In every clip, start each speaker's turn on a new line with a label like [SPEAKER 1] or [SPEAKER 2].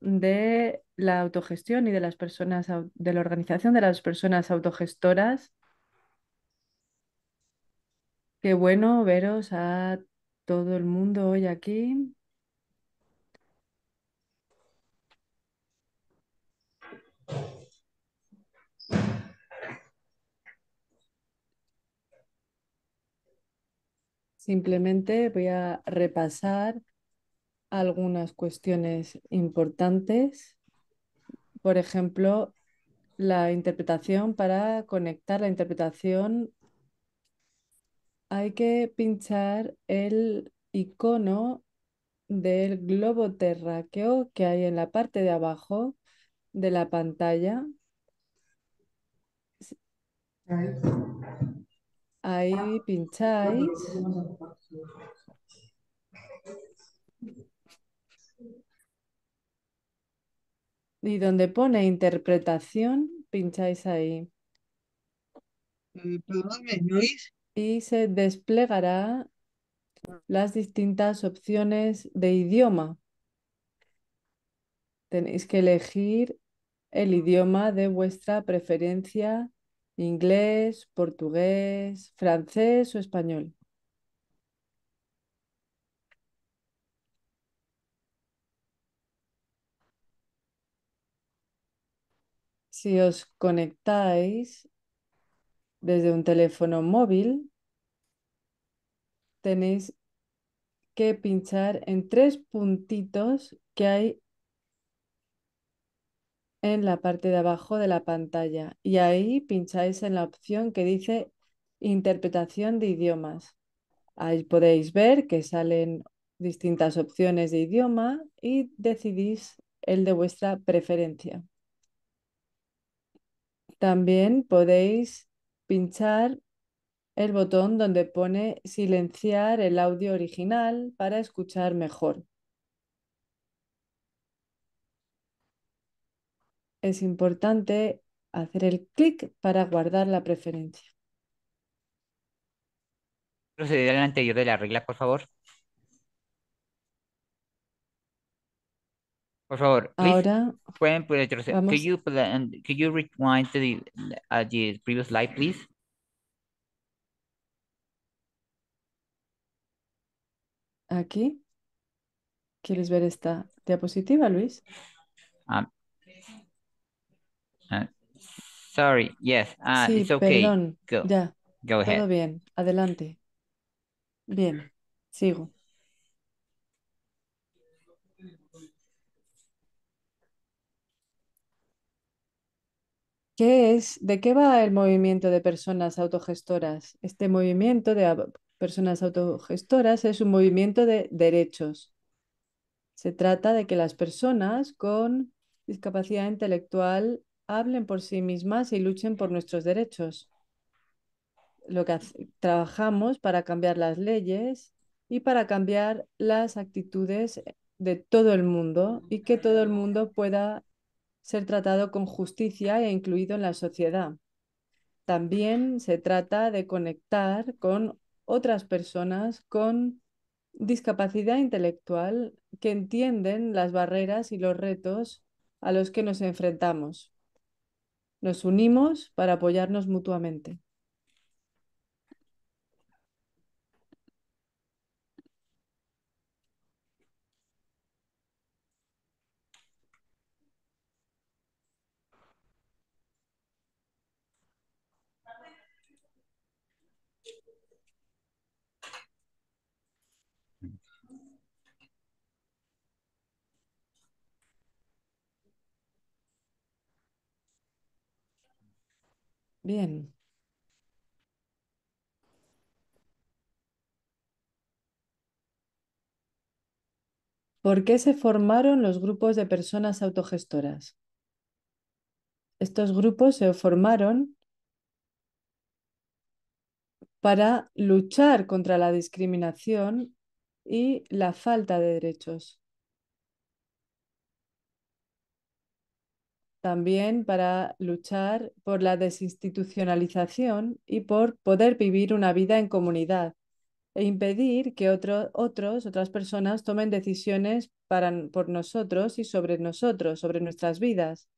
[SPEAKER 1] de la autogestión y de las personas, de la organización de las personas autogestoras. Qué bueno veros a todo el mundo hoy aquí. Simplemente voy a repasar algunas cuestiones importantes. Por ejemplo, la interpretación para conectar la interpretación hay que pinchar el icono del globo terráqueo que hay en la parte de abajo de la pantalla. Ahí pincháis Y donde pone interpretación, pincháis ahí. Eh, y se desplegará las distintas opciones de idioma. Tenéis que elegir el idioma de vuestra preferencia, inglés, portugués, francés o español. si os conectáis desde un teléfono móvil, tenéis que pinchar en tres puntitos que hay en la parte de abajo de la pantalla y ahí pincháis en la opción que dice interpretación de idiomas. Ahí podéis ver que salen distintas opciones de idioma y decidís el de vuestra preferencia. También podéis pinchar el botón donde pone silenciar el audio original para escuchar mejor. Es importante hacer el clic para guardar la preferencia.
[SPEAKER 2] Proceder al anterior de la regla, por favor. Por favor, Ahora, friend, pues, vamos. Could you, could you rewind the, uh, the previous slide, please?
[SPEAKER 1] Aquí. ¿Quieres ver esta diapositiva, Luis?
[SPEAKER 2] Um, uh, sorry, yes, ah, sí, it's okay. Perdón. Go. Ya, Go ahead. todo
[SPEAKER 1] bien, adelante. Bien, sigo. ¿Qué es, de qué va el movimiento de personas autogestoras? Este movimiento de personas autogestoras es un movimiento de derechos. Se trata de que las personas con discapacidad intelectual hablen por sí mismas y luchen por nuestros derechos. Lo que trabajamos para cambiar las leyes y para cambiar las actitudes de todo el mundo y que todo el mundo pueda ser tratado con justicia e incluido en la sociedad. También se trata de conectar con otras personas con discapacidad intelectual que entienden las barreras y los retos a los que nos enfrentamos. Nos unimos para apoyarnos mutuamente. Bien. ¿Por qué se formaron los grupos de personas autogestoras? Estos grupos se formaron para luchar contra la discriminación y la falta de derechos. también para luchar por la desinstitucionalización y por poder vivir una vida en comunidad e impedir que otros, otras personas tomen decisiones para, por nosotros y sobre nosotros, sobre nuestras vidas.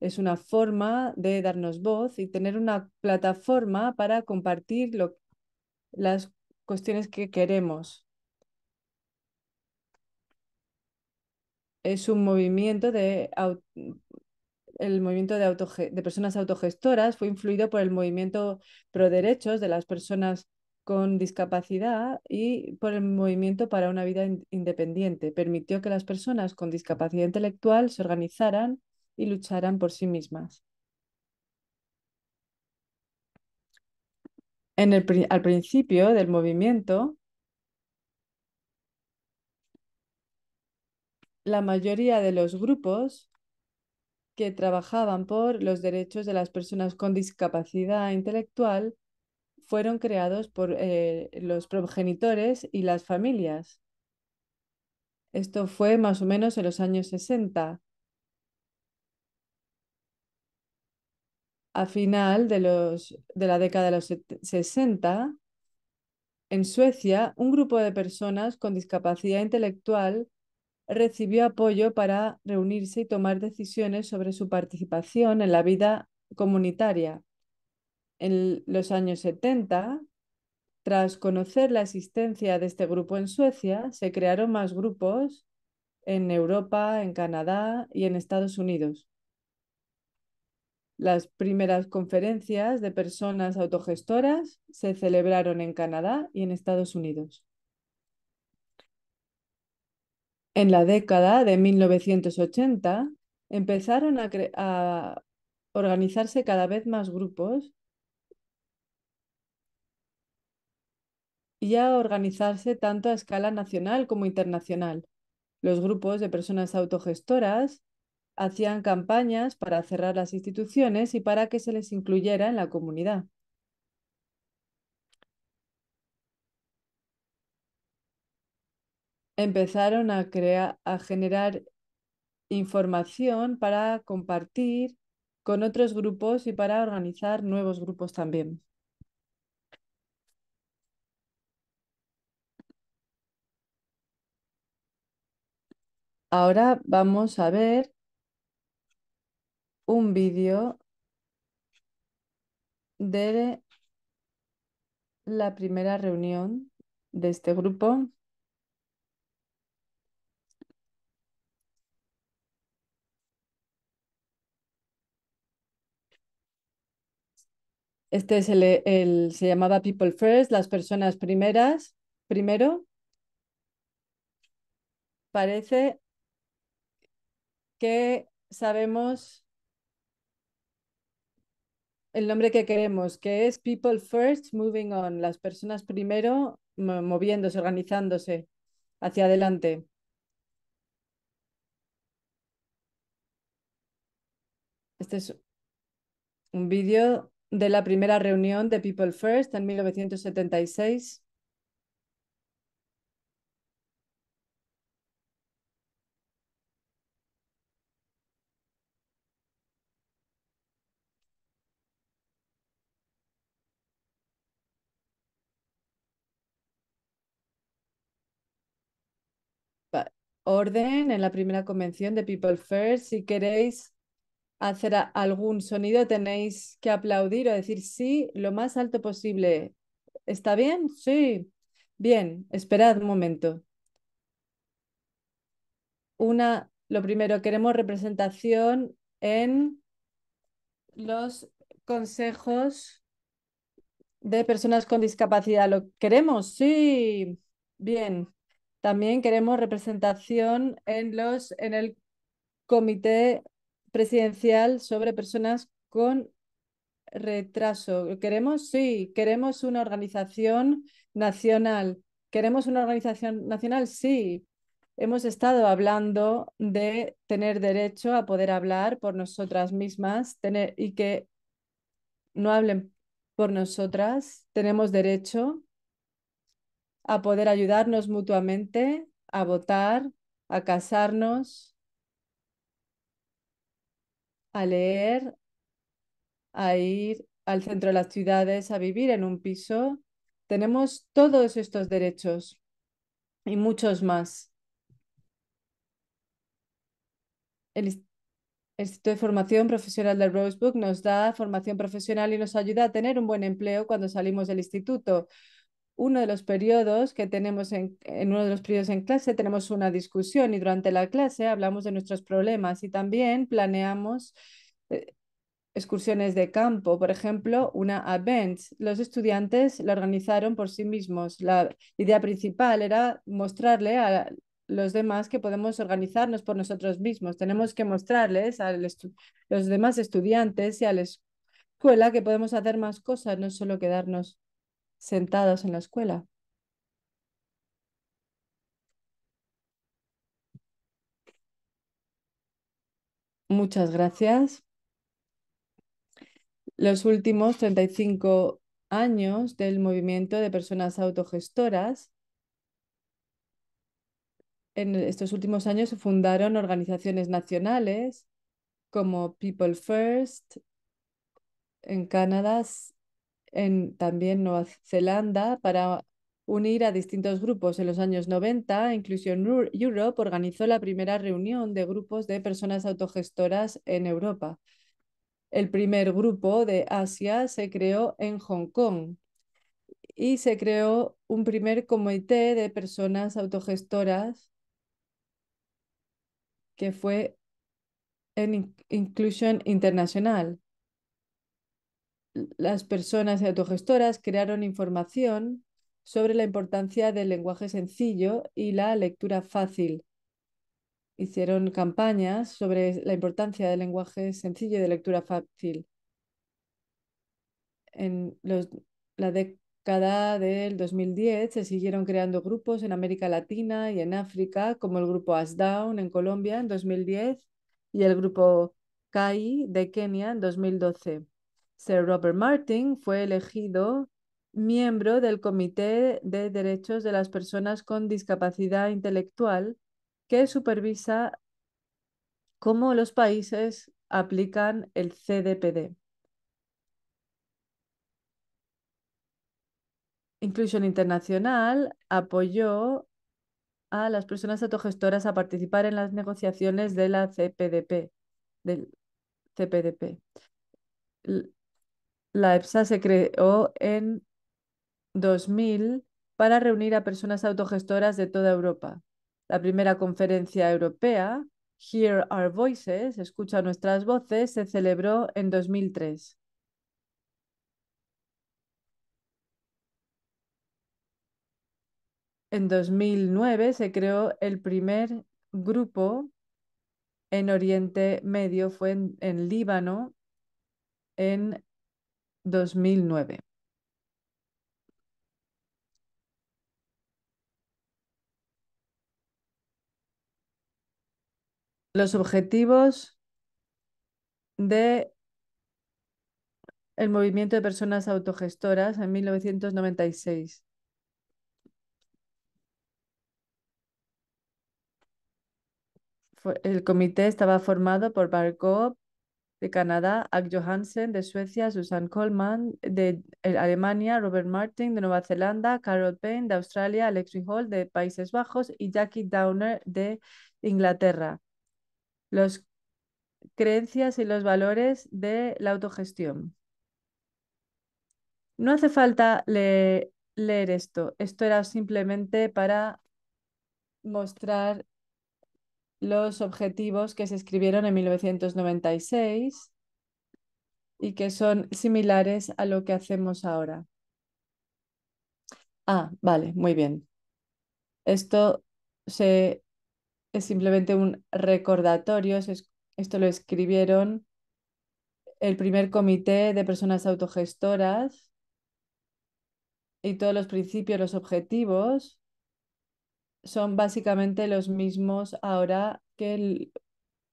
[SPEAKER 1] Es una forma de darnos voz y tener una plataforma para compartir lo, las cuestiones que queremos. Es un movimiento de el movimiento de, personas autogestoras fue influido por el movimiento pro derechos de las personas con discapacidad y por el movimiento para una vida independiente. Permitió que las personas con discapacidad intelectual se organizaran y lucharan por sí mismas. En el al principio del movimiento, la mayoría de los grupos que trabajaban por los derechos de las personas con discapacidad intelectual fueron creados por eh, los progenitores y las familias. Esto fue más o menos en los años 60. A final de, de la década de los 60, en Suecia, un grupo de personas con discapacidad intelectual recibió apoyo para reunirse y tomar decisiones sobre su participación en la vida comunitaria. En los años 70, tras conocer la existencia de este grupo en Suecia, se crearon más grupos en Europa, en Canadá y en Estados Unidos. Las primeras conferencias de personas autogestoras se celebraron en Canadá y en Estados Unidos. En la década de 1980 empezaron a, organizarse cada vez más grupos y a organizarse tanto a escala nacional como internacional. Los grupos de personas autogestoras hacían campañas para cerrar las instituciones y para que se les incluyera en la comunidad. empezaron a, crear, a generar información para compartir con otros grupos y para organizar nuevos grupos también. Ahora vamos a ver un vídeo de la primera reunión de este grupo. Este es eh, el, se llamaba People First, las personas primeras, primero. Parece que sabemos el nombre que queremos, que es People First, Moving On, las personas primero moviéndose, organizándose hacia adelante. Este es un vídeo de la primera reunión de People First en 1976. orden en la primera convención de People First. Si queréis hacer algún sonido, tenéis que aplaudir o decir sí lo más alto posible. ¿Está bien? Sí. Bien, esperad un momento. Una, lo primero, queremos representación en los consejos de personas con discapacidad. ¿Lo queremos? Sí. Bien. También queremos representación en los en el comité presidencial sobre personas con retraso. ¿Queremos? Sí, queremos una organización nacional. ¿Queremos una organización nacional? Sí. Hemos estado hablando de tener derecho a poder hablar por nosotras mismas tener, y que no hablen por nosotras. Tenemos derecho a poder ayudarnos mutuamente, a votar, a casarnos, a leer, a ir al centro de las ciudades, a vivir en un piso. Tenemos todos estos derechos y muchos más. El Instituto de Formación Profesional del Rosebook nos da formación profesional y nos ayuda a tener un buen empleo cuando salimos del instituto uno de los periodos que tenemos en, uno de los periodos en clase tenemos una discusión y durante la clase hablamos de nuestros problemas y también planeamos eh, excursiones de campo, por ejemplo, una event. Los estudiantes la organizaron por sí mismos. La idea principal era mostrarle a los demás que podemos organizarnos por nosotros mismos. Tenemos que mostrarles a los demás estudiantes y a la escuela que podemos hacer más cosas, no solo quedarnos sentados en la escuela. Muchas gracias. Los últimos 35 años del movimiento de personas autogestoras. En estos últimos años se fundaron organizaciones nacionales como People First en Canadá, en también Nueva Zelanda para unir a distintos grupos. En los años 90, Inclusion Europe organizó la primera reunión de grupos de personas autogestoras en Europa. El primer grupo de Asia se creó en Hong Kong y se creó un primer comité de personas autogestoras que fue en Inclusion Internacional las personas autogestoras crearon información sobre la importancia del lenguaje sencillo y la lectura fácil. Hicieron campañas sobre la importancia del lenguaje sencillo y de lectura fácil. En la década del 2010 se siguieron creando grupos en América Latina y en África, como el grupo Asdown en Colombia en 2010 y el grupo CAI de Kenia en 2012. Sir Robert Martin fue elegido miembro del Comité de Derechos de las Personas con Discapacidad Intelectual que supervisa cómo los países aplican el CDPD. Inclusión Internacional apoyó a las personas autogestoras a participar en las negociaciones de la CPDP, del CPDP. La EPSA se creó en 2000 para reunir a personas autogestoras de toda Europa. La primera conferencia europea, Hear Our Voices, Escucha Nuestras Voces, se celebró en 2003. En 2009 se creó el primer grupo en Oriente Medio, fue en, Líbano, en 2009. Los objetivos de el movimiento de personas autogestoras en 1996. El comité estaba formado por Barco de Canadá, Ag Johansen de Suecia, Susan Coleman de eh, Alemania, Robert Martin de Nueva Zelanda, Carol Payne de Australia, Alexi Hall de Países Bajos y Jackie Downer de Inglaterra. Las creencias y los valores de la autogestión. No hace falta leer esto, esto era simplemente para mostrar los objetivos que se escribieron en 1996 y que son similares a lo que hacemos ahora. Ah, vale, muy bien. Esto se, es simplemente un recordatorio, esto lo escribieron el primer comité de personas autogestoras y todos los principios, los objetivos son básicamente los mismos ahora que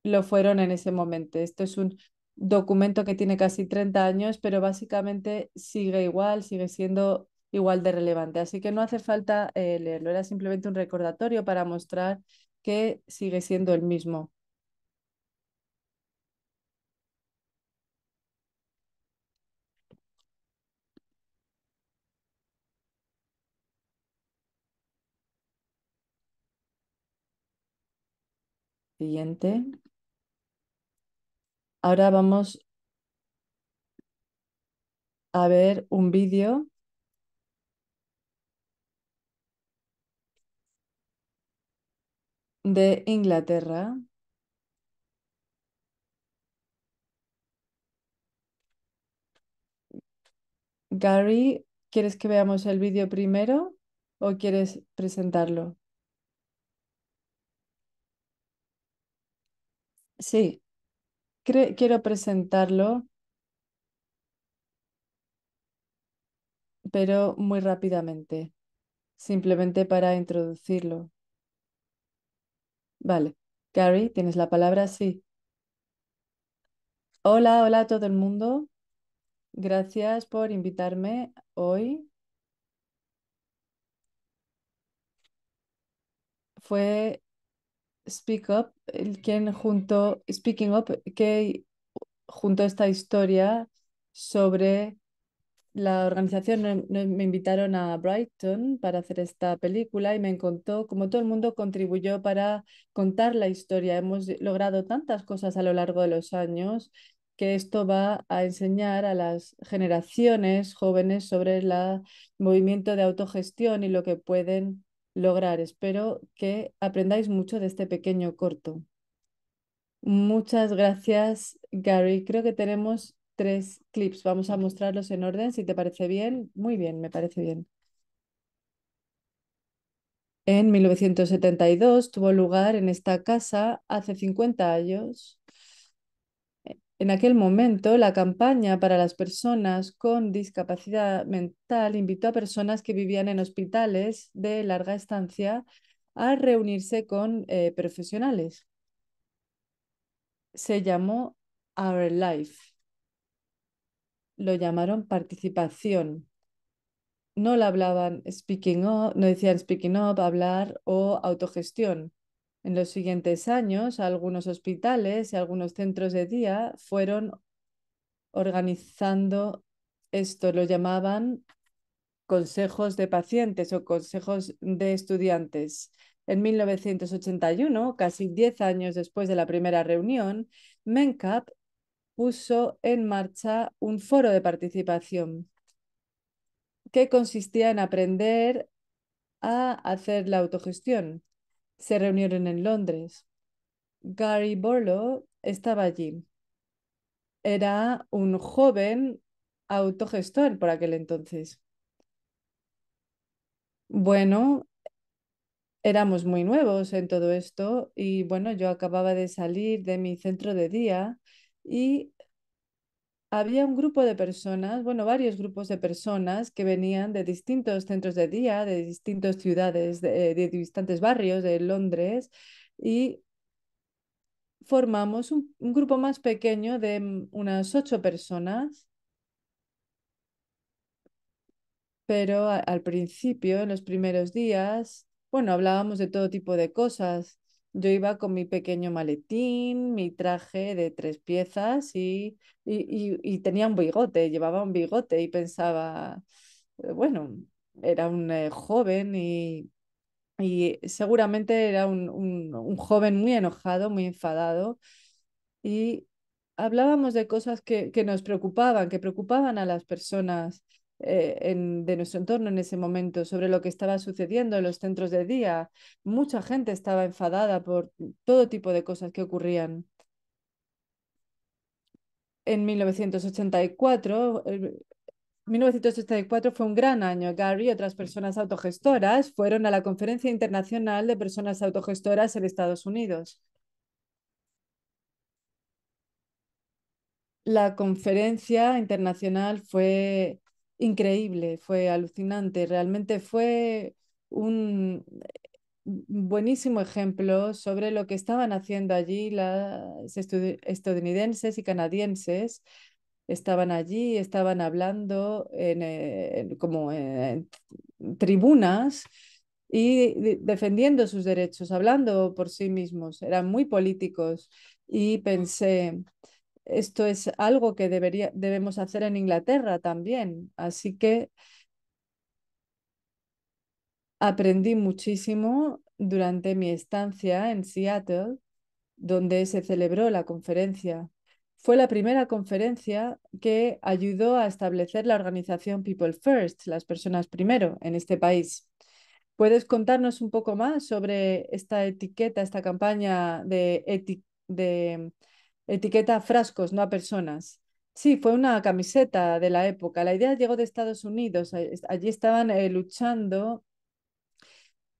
[SPEAKER 1] lo fueron en ese momento. Esto es un documento que tiene casi 30 años, pero básicamente sigue igual, sigue siendo igual de relevante. Así que no hace falta eh, leerlo, era simplemente un recordatorio para mostrar que sigue siendo el mismo. Siguiente. Ahora vamos a ver un vídeo de Inglaterra. Gary, ¿quieres que veamos el vídeo primero o quieres presentarlo? Sí, quiero presentarlo, pero muy rápidamente, simplemente para introducirlo. Vale. Gary, ¿tienes la palabra? Sí. Hola, hola a todo el mundo. Gracias por invitarme hoy. Fue Speak Up, quien junto, Speaking Up, que junto a esta historia sobre la organización. Me invitaron a Brighton para hacer esta película y me contó como todo el mundo contribuyó para contar la historia. Hemos logrado tantas cosas a lo largo de los años que esto va a enseñar a las generaciones jóvenes sobre el movimiento de autogestión y lo que pueden lograr. Espero que aprendáis mucho de este pequeño corto. Muchas gracias, Gary. Creo que tenemos tres clips. Vamos a mostrarlos en orden, si te parece bien. Muy bien, me parece bien. En 1972 tuvo lugar en esta casa, hace 50 años, en aquel momento, la campaña para las personas con discapacidad mental invitó a personas que vivían en hospitales de larga estancia a reunirse con eh, profesionales. Se llamó Our Life. Lo llamaron participación. No la hablaban speaking up, no decían speaking up, hablar o autogestión. En los siguientes años, algunos hospitales y algunos centros de día fueron organizando esto, lo llamaban consejos de pacientes o consejos de estudiantes. En 1981, casi 10 años después de la primera reunión, MENCAP puso en marcha un foro de participación que consistía en aprender a hacer la autogestión se reunieron en Londres. Gary Borlo estaba allí. Era un joven autogestor por aquel entonces. Bueno, éramos muy nuevos en todo esto y bueno, yo acababa de salir de mi centro de día y había un grupo de personas, bueno, varios grupos de personas que venían de distintos centros de día, de distintas ciudades, de, distantes barrios de Londres y formamos un, grupo más pequeño de mm, unas ocho personas. Pero al principio, en los primeros días, bueno, hablábamos de todo tipo de cosas yo iba con mi pequeño maletín, mi traje de tres piezas y, tenía un bigote, llevaba un bigote y pensaba, eh, bueno, era un eh, joven y, y, seguramente era un, joven muy enojado, muy enfadado y hablábamos de cosas que, que nos preocupaban, que preocupaban a las personas eh, de nuestro entorno en ese momento, sobre lo que estaba sucediendo en los centros de día. Mucha gente estaba enfadada por todo tipo de cosas que ocurrían. En 1984, 1984 fue un gran año. Gary y otras personas autogestoras fueron a la Conferencia Internacional de Personas Autogestoras en Estados Unidos. La conferencia internacional fue increíble, fue alucinante, realmente fue un buenísimo ejemplo sobre lo que estaban haciendo allí las estadounidenses y canadienses. Estaban allí, estaban hablando en, eh, como en tribunas y defendiendo sus derechos, hablando por sí mismos. Eran muy políticos y pensé, esto es algo que debería, debemos hacer en Inglaterra también. Así que aprendí muchísimo durante mi estancia en Seattle, donde se celebró la conferencia. Fue la primera conferencia que ayudó a establecer la organización People First, las personas primero, en este país. ¿Puedes contarnos un poco más sobre esta etiqueta, esta campaña de, de Etiqueta a frascos, no a personas. Sí, fue una camiseta de la época. La idea llegó de Estados Unidos. Allí estaban eh, luchando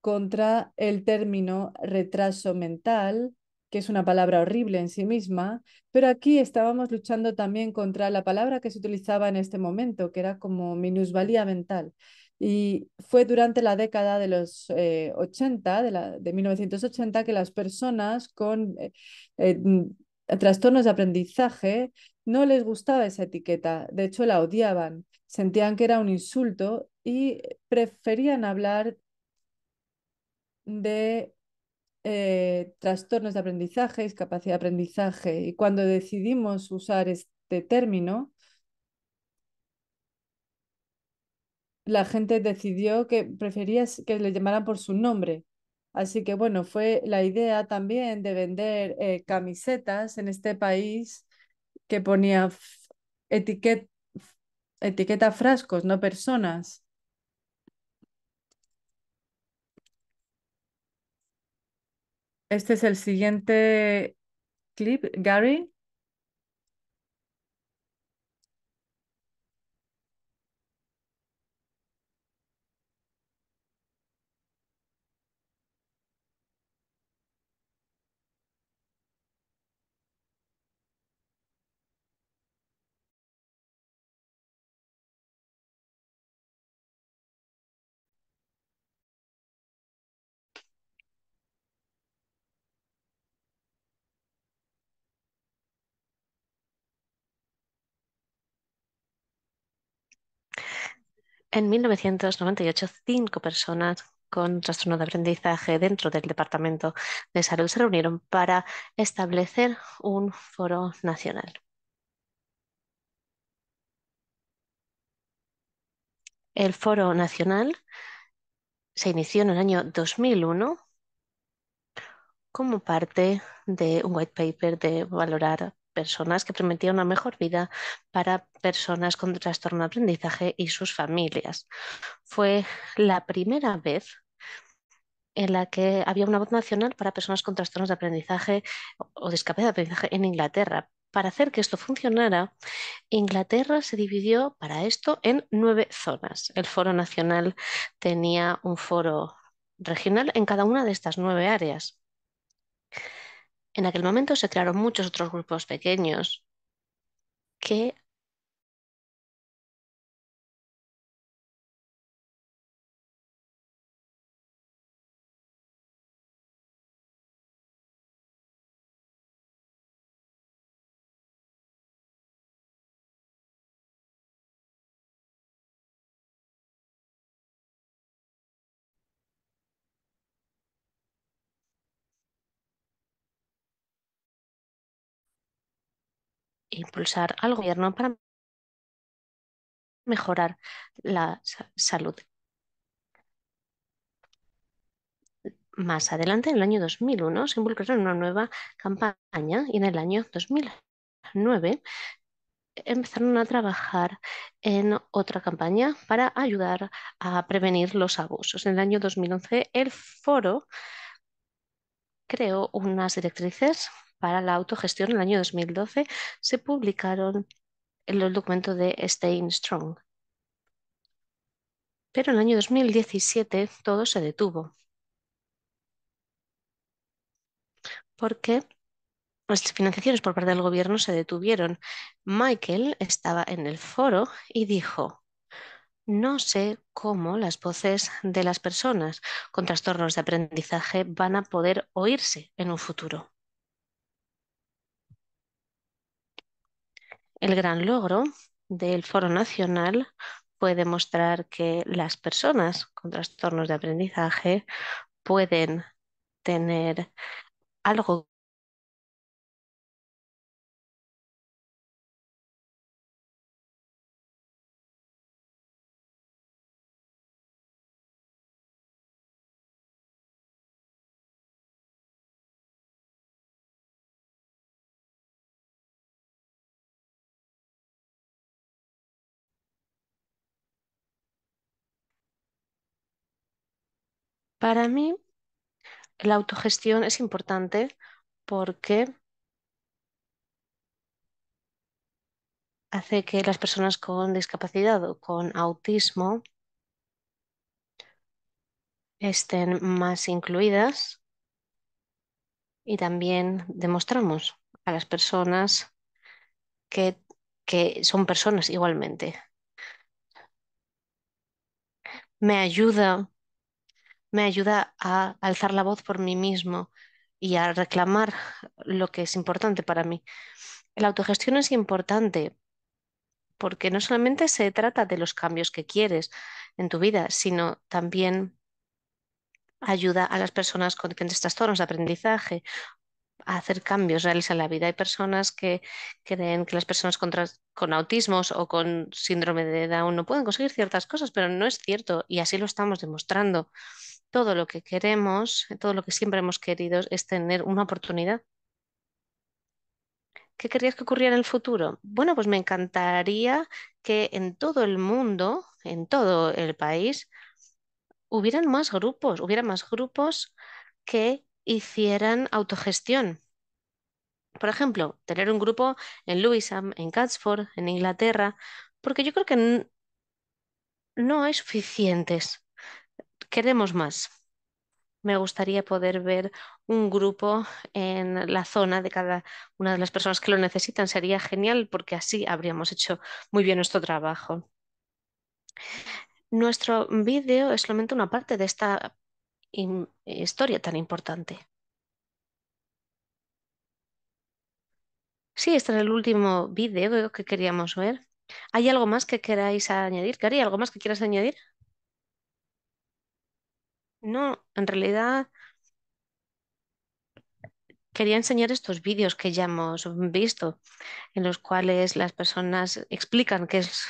[SPEAKER 1] contra el término retraso mental, que es una palabra horrible en sí misma, pero aquí estábamos luchando también contra la palabra que se utilizaba en este momento, que era como minusvalía mental. Y fue durante la década de los 80, eh, de, la, de, 1980, que las personas con eh, trastornos de aprendizaje, no les gustaba esa etiqueta, de hecho la odiaban, sentían que era un insulto y preferían hablar de eh, trastornos de aprendizaje, discapacidad de aprendizaje. Y cuando decidimos usar este término, la gente decidió que prefería que le llamaran por su nombre. Así que bueno, fue la idea también de vender eh, camisetas en este país que ponía etiqueta frascos, no personas. Este es el siguiente clip, Gary.
[SPEAKER 3] En 1998, cinco personas con trastorno de aprendizaje dentro del Departamento de Salud se reunieron para establecer un foro nacional. El foro nacional se inició en el año 2001 como parte de un white paper de valorar personas que prometía una mejor vida para personas con trastorno de aprendizaje y sus familias. Fue la primera vez en la que había una voz nacional para personas con trastornos de aprendizaje o discapacidad de aprendizaje en Inglaterra. Para hacer que esto funcionara, Inglaterra se dividió para esto en nueve zonas. El Foro Nacional tenía un foro regional en cada una de estas nueve áreas. En aquel momento se crearon muchos otros
[SPEAKER 4] grupos pequeños que impulsar al gobierno para mejorar la salud.
[SPEAKER 3] Más adelante, en el año 2001, se involucraron en una nueva campaña y en el año 2009 empezaron a trabajar en otra campaña para ayudar a prevenir los abusos. En el año 2011, el foro creó unas directrices para la autogestión en el año 2012 se publicaron los documentos de Staying Strong. Pero en el año 2017 todo se detuvo. Porque las financiaciones por parte del gobierno se detuvieron. Michael estaba en el foro y dijo, no sé cómo las voces de las personas con trastornos de aprendizaje van a poder oírse en un futuro. El gran logro del Foro Nacional fue demostrar que las personas con trastornos de aprendizaje
[SPEAKER 4] pueden tener algo Para mí,
[SPEAKER 3] la autogestión es importante porque hace que las personas con discapacidad o con autismo estén más incluidas y también demostramos a las personas que, son personas igualmente. Me ayuda me ayuda a alzar la voz por mí mismo y a reclamar lo que es importante para mí. La autogestión es importante porque no solamente se trata de los cambios que quieres en tu vida, sino también ayuda a las personas con trastornos de aprendizaje a hacer cambios reales en la vida. Hay personas que creen que las personas con, con, autismos o con síndrome de Down no pueden conseguir ciertas cosas, pero no es cierto y así lo estamos demostrando todo lo que queremos, todo lo que siempre hemos querido es tener una oportunidad. ¿Qué querrías que ocurriera en el futuro? Bueno, pues me encantaría que en todo el mundo, en todo el país, hubieran más grupos, hubiera más grupos que hicieran autogestión. Por ejemplo, tener un grupo en Lewisham, en Catsford, en Inglaterra, porque yo creo que no hay suficientes. Queremos más. Me gustaría poder ver un grupo en la zona de cada una de las personas que lo necesitan. Sería genial porque así habríamos hecho muy bien nuestro trabajo. Nuestro vídeo es solamente una parte de esta historia tan importante. Sí, este es el último vídeo que queríamos ver. ¿Hay algo más que queráis añadir? Cari, ¿algo más que quieras añadir? No, en realidad quería enseñar estos vídeos que ya hemos visto, en los cuales las personas explican qué es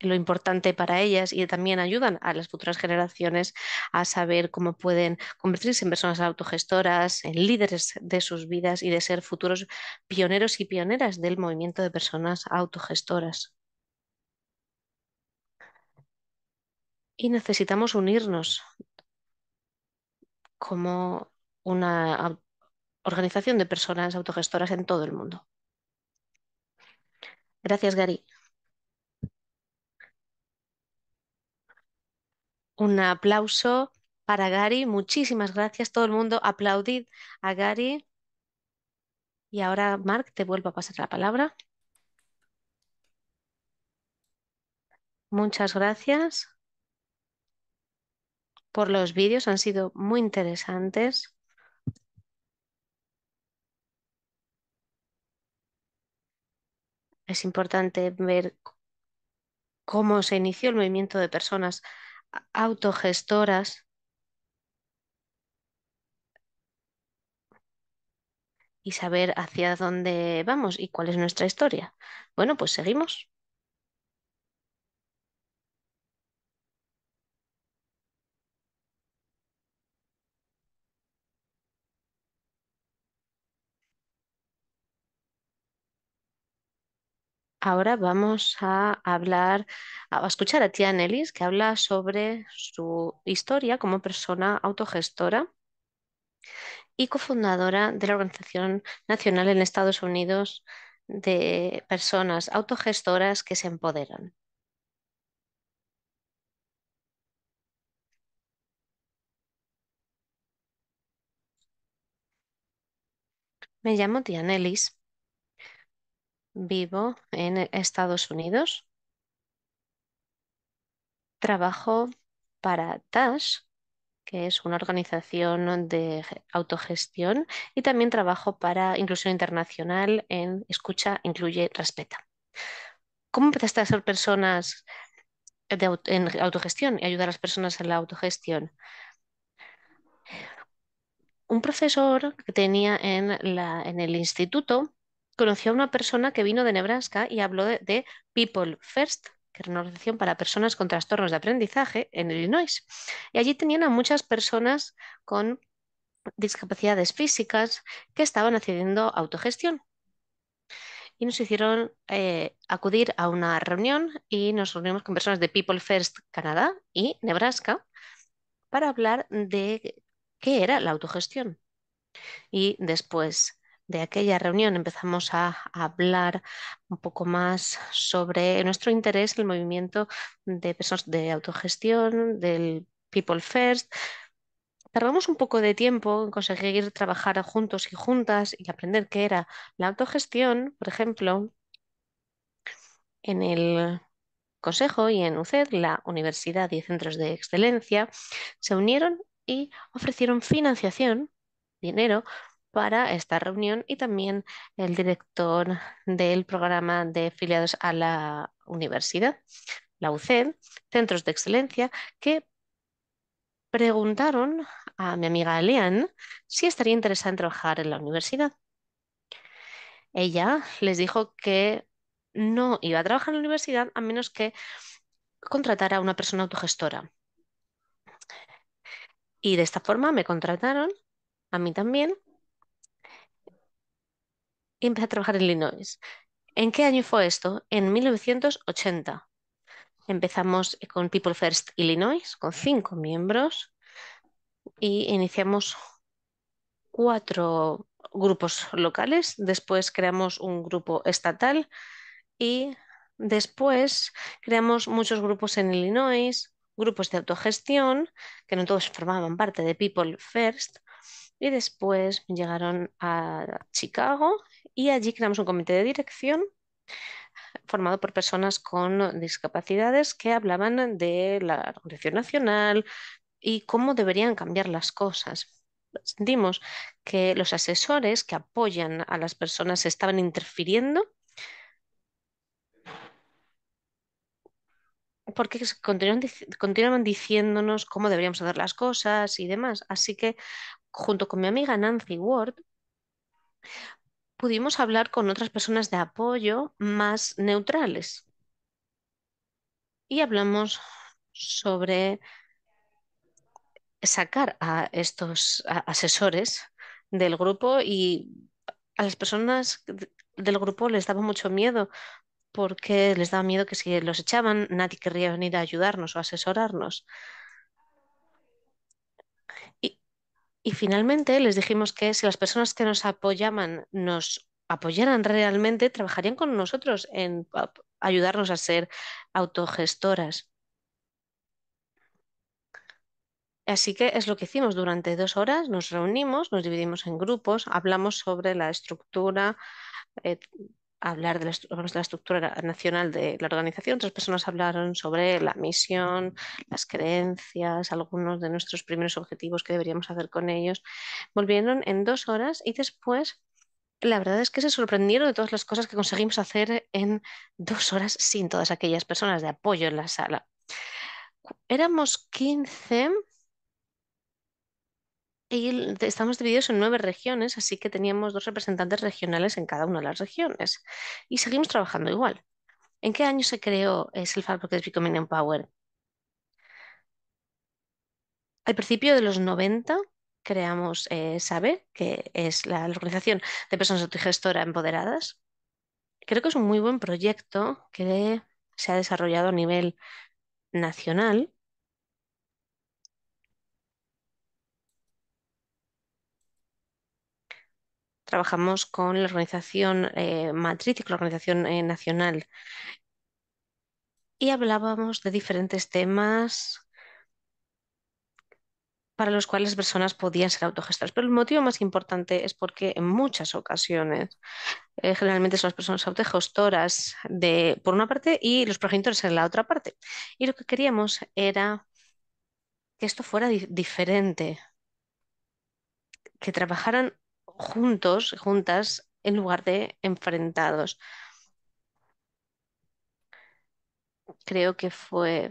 [SPEAKER 3] lo importante para ellas y también ayudan a las futuras generaciones a saber cómo pueden convertirse en personas autogestoras, en líderes de sus vidas y de ser futuros pioneros y pioneras del movimiento de personas autogestoras. Y necesitamos unirnos como una organización de personas autogestoras en todo el mundo. Gracias, Gary. Un aplauso para Gary. Muchísimas gracias. Todo el mundo aplaudid a Gary. Y ahora, Mark, te vuelvo a pasar la palabra. Muchas gracias por los vídeos, han sido muy interesantes. Es importante ver cómo se inició el movimiento de personas autogestoras y saber hacia dónde vamos y cuál es nuestra historia. Bueno, pues seguimos. Ahora vamos a hablar, a escuchar a Tía Nelis, que habla sobre su historia como persona autogestora y cofundadora de la Organización Nacional en Estados Unidos de Personas Autogestoras que se empoderan. Me llamo Tía Nellis. Vivo en Estados Unidos. Trabajo para TAS, que es una organización de autogestión, y también trabajo para Inclusión Internacional en Escucha, Incluye, Respeta. ¿Cómo empezaste a ser personas en autogestión y ayudar a las personas en la autogestión? Un profesor que tenía en el instituto conoció a una persona que vino de Nebraska y habló de, People First, que era una organización para personas con trastornos de aprendizaje en Illinois. Y allí tenían a muchas personas con discapacidades físicas que estaban accediendo a autogestión. Y nos hicieron eh, acudir a una reunión y nos reunimos con personas de People First Canadá y Nebraska para hablar de qué era la autogestión. Y después de aquella reunión empezamos a, hablar un poco más sobre nuestro interés el movimiento de personas de autogestión, del People First. Tardamos un poco de tiempo en conseguir trabajar juntos y juntas y aprender qué era la autogestión, por ejemplo, en el Consejo y en UCED, la Universidad y Centros de Excelencia, se unieron y ofrecieron financiación, dinero, para esta reunión y también el director del programa de afiliados a la universidad, la UCED, Centros de Excelencia, que preguntaron a mi amiga Elian si estaría interesada en trabajar en la universidad. Ella les dijo que no iba a trabajar en la universidad a menos que contratara a una persona autogestora. Y de esta forma me contrataron, a mí también, y empecé a trabajar en Illinois. ¿En qué año fue esto? En 1980. Empezamos con People First Illinois, con cinco miembros, y iniciamos cuatro grupos locales, después creamos un grupo estatal y después creamos muchos grupos en Illinois, grupos de autogestión, que no todos formaban parte de People First, y después llegaron a Chicago y allí creamos un comité de dirección formado por personas con discapacidades que hablaban de la organización nacional y cómo deberían cambiar las cosas. Sentimos que los asesores que apoyan a las personas estaban interfiriendo porque continuaban, continuaban diciéndonos cómo deberíamos hacer las cosas y demás. Así que junto con mi amiga Nancy Ward pudimos hablar con otras personas de apoyo más neutrales. Y hablamos sobre sacar a estos asesores del grupo y a las personas del grupo les daba mucho miedo porque les daba miedo que si los echaban nadie querría venir a ayudarnos o asesorarnos. Y finalmente les dijimos que si las personas que nos apoyaban nos apoyaran realmente, trabajarían con nosotros en ayudarnos a ser autogestoras. Así que es lo que hicimos durante dos horas, nos reunimos, nos dividimos en grupos, hablamos sobre la estructura, eh, hablar de la, estructura nacional de la organización, otras personas hablaron sobre la misión, las creencias, algunos de nuestros primeros objetivos que deberíamos hacer con ellos. Volvieron en dos horas y después, la verdad es que se sorprendieron de todas las cosas que conseguimos hacer en dos horas sin todas aquellas personas de apoyo en la sala. Éramos 15 y estamos divididos en nueve regiones, así que teníamos dos representantes regionales en cada una de las regiones. Y seguimos trabajando igual. ¿En qué año se creó Self-Advocate Becoming power? Al principio de los 90 creamos eh, SABE, que es la, la Organización de Personas Autogestora Empoderadas. Creo que es un muy buen proyecto que se ha desarrollado a nivel nacional trabajamos con la organización eh, matriz y con la organización eh, nacional. Y hablábamos de diferentes temas para los cuales las personas podían ser autogestoras, Pero el motivo más importante es porque en muchas ocasiones eh, generalmente son las personas autogestoras de, por una parte y los progenitores en la otra parte. Y lo que queríamos era que esto fuera diferente, que trabajaran juntos, juntas, en lugar de enfrentados. Creo que fue,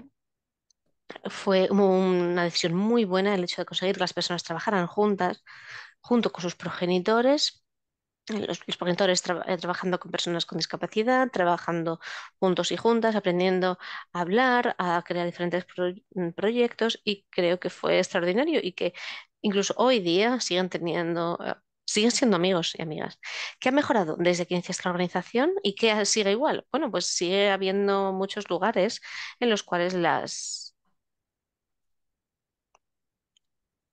[SPEAKER 3] fue una decisión muy buena el hecho de conseguir que las personas trabajaran juntas, junto con sus progenitores los, progenitores eh, trabajando con personas con discapacidad, trabajando juntos y juntas, aprendiendo a hablar, a crear diferentes mm, proyectos y creo que fue extraordinario y que incluso hoy día siguen teniendo eh, siguen siendo amigos y amigas. ¿Qué ha mejorado desde que iniciaste la organización y qué sigue igual? Bueno, pues sigue habiendo muchos lugares en los cuales las...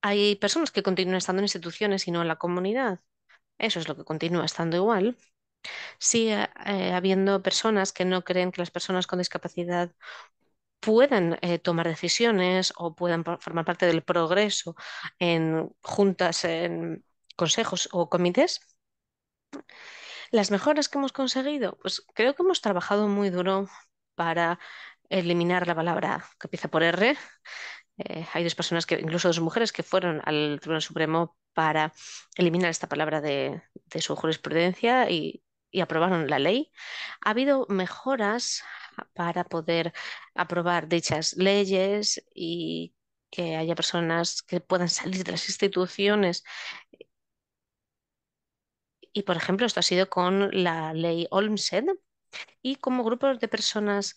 [SPEAKER 3] Hay personas que continúan estando en instituciones y no en la comunidad. Eso es lo que continúa estando igual. Sigue eh, habiendo personas que no creen que las personas con discapacidad puedan eh, tomar decisiones o puedan formar parte del progreso en juntas, en consejos o comités. Las mejoras que hemos conseguido, pues creo que hemos trabajado muy duro para eliminar la palabra que empieza por R. Eh, hay dos personas que, incluso dos mujeres, que fueron al Tribunal Supremo para eliminar esta palabra de, su jurisprudencia y, y aprobaron la ley. Ha habido mejoras para poder aprobar dichas leyes y que haya personas que puedan salir de las instituciones y, por ejemplo, esto ha sido con la ley Olmsted y como grupo de personas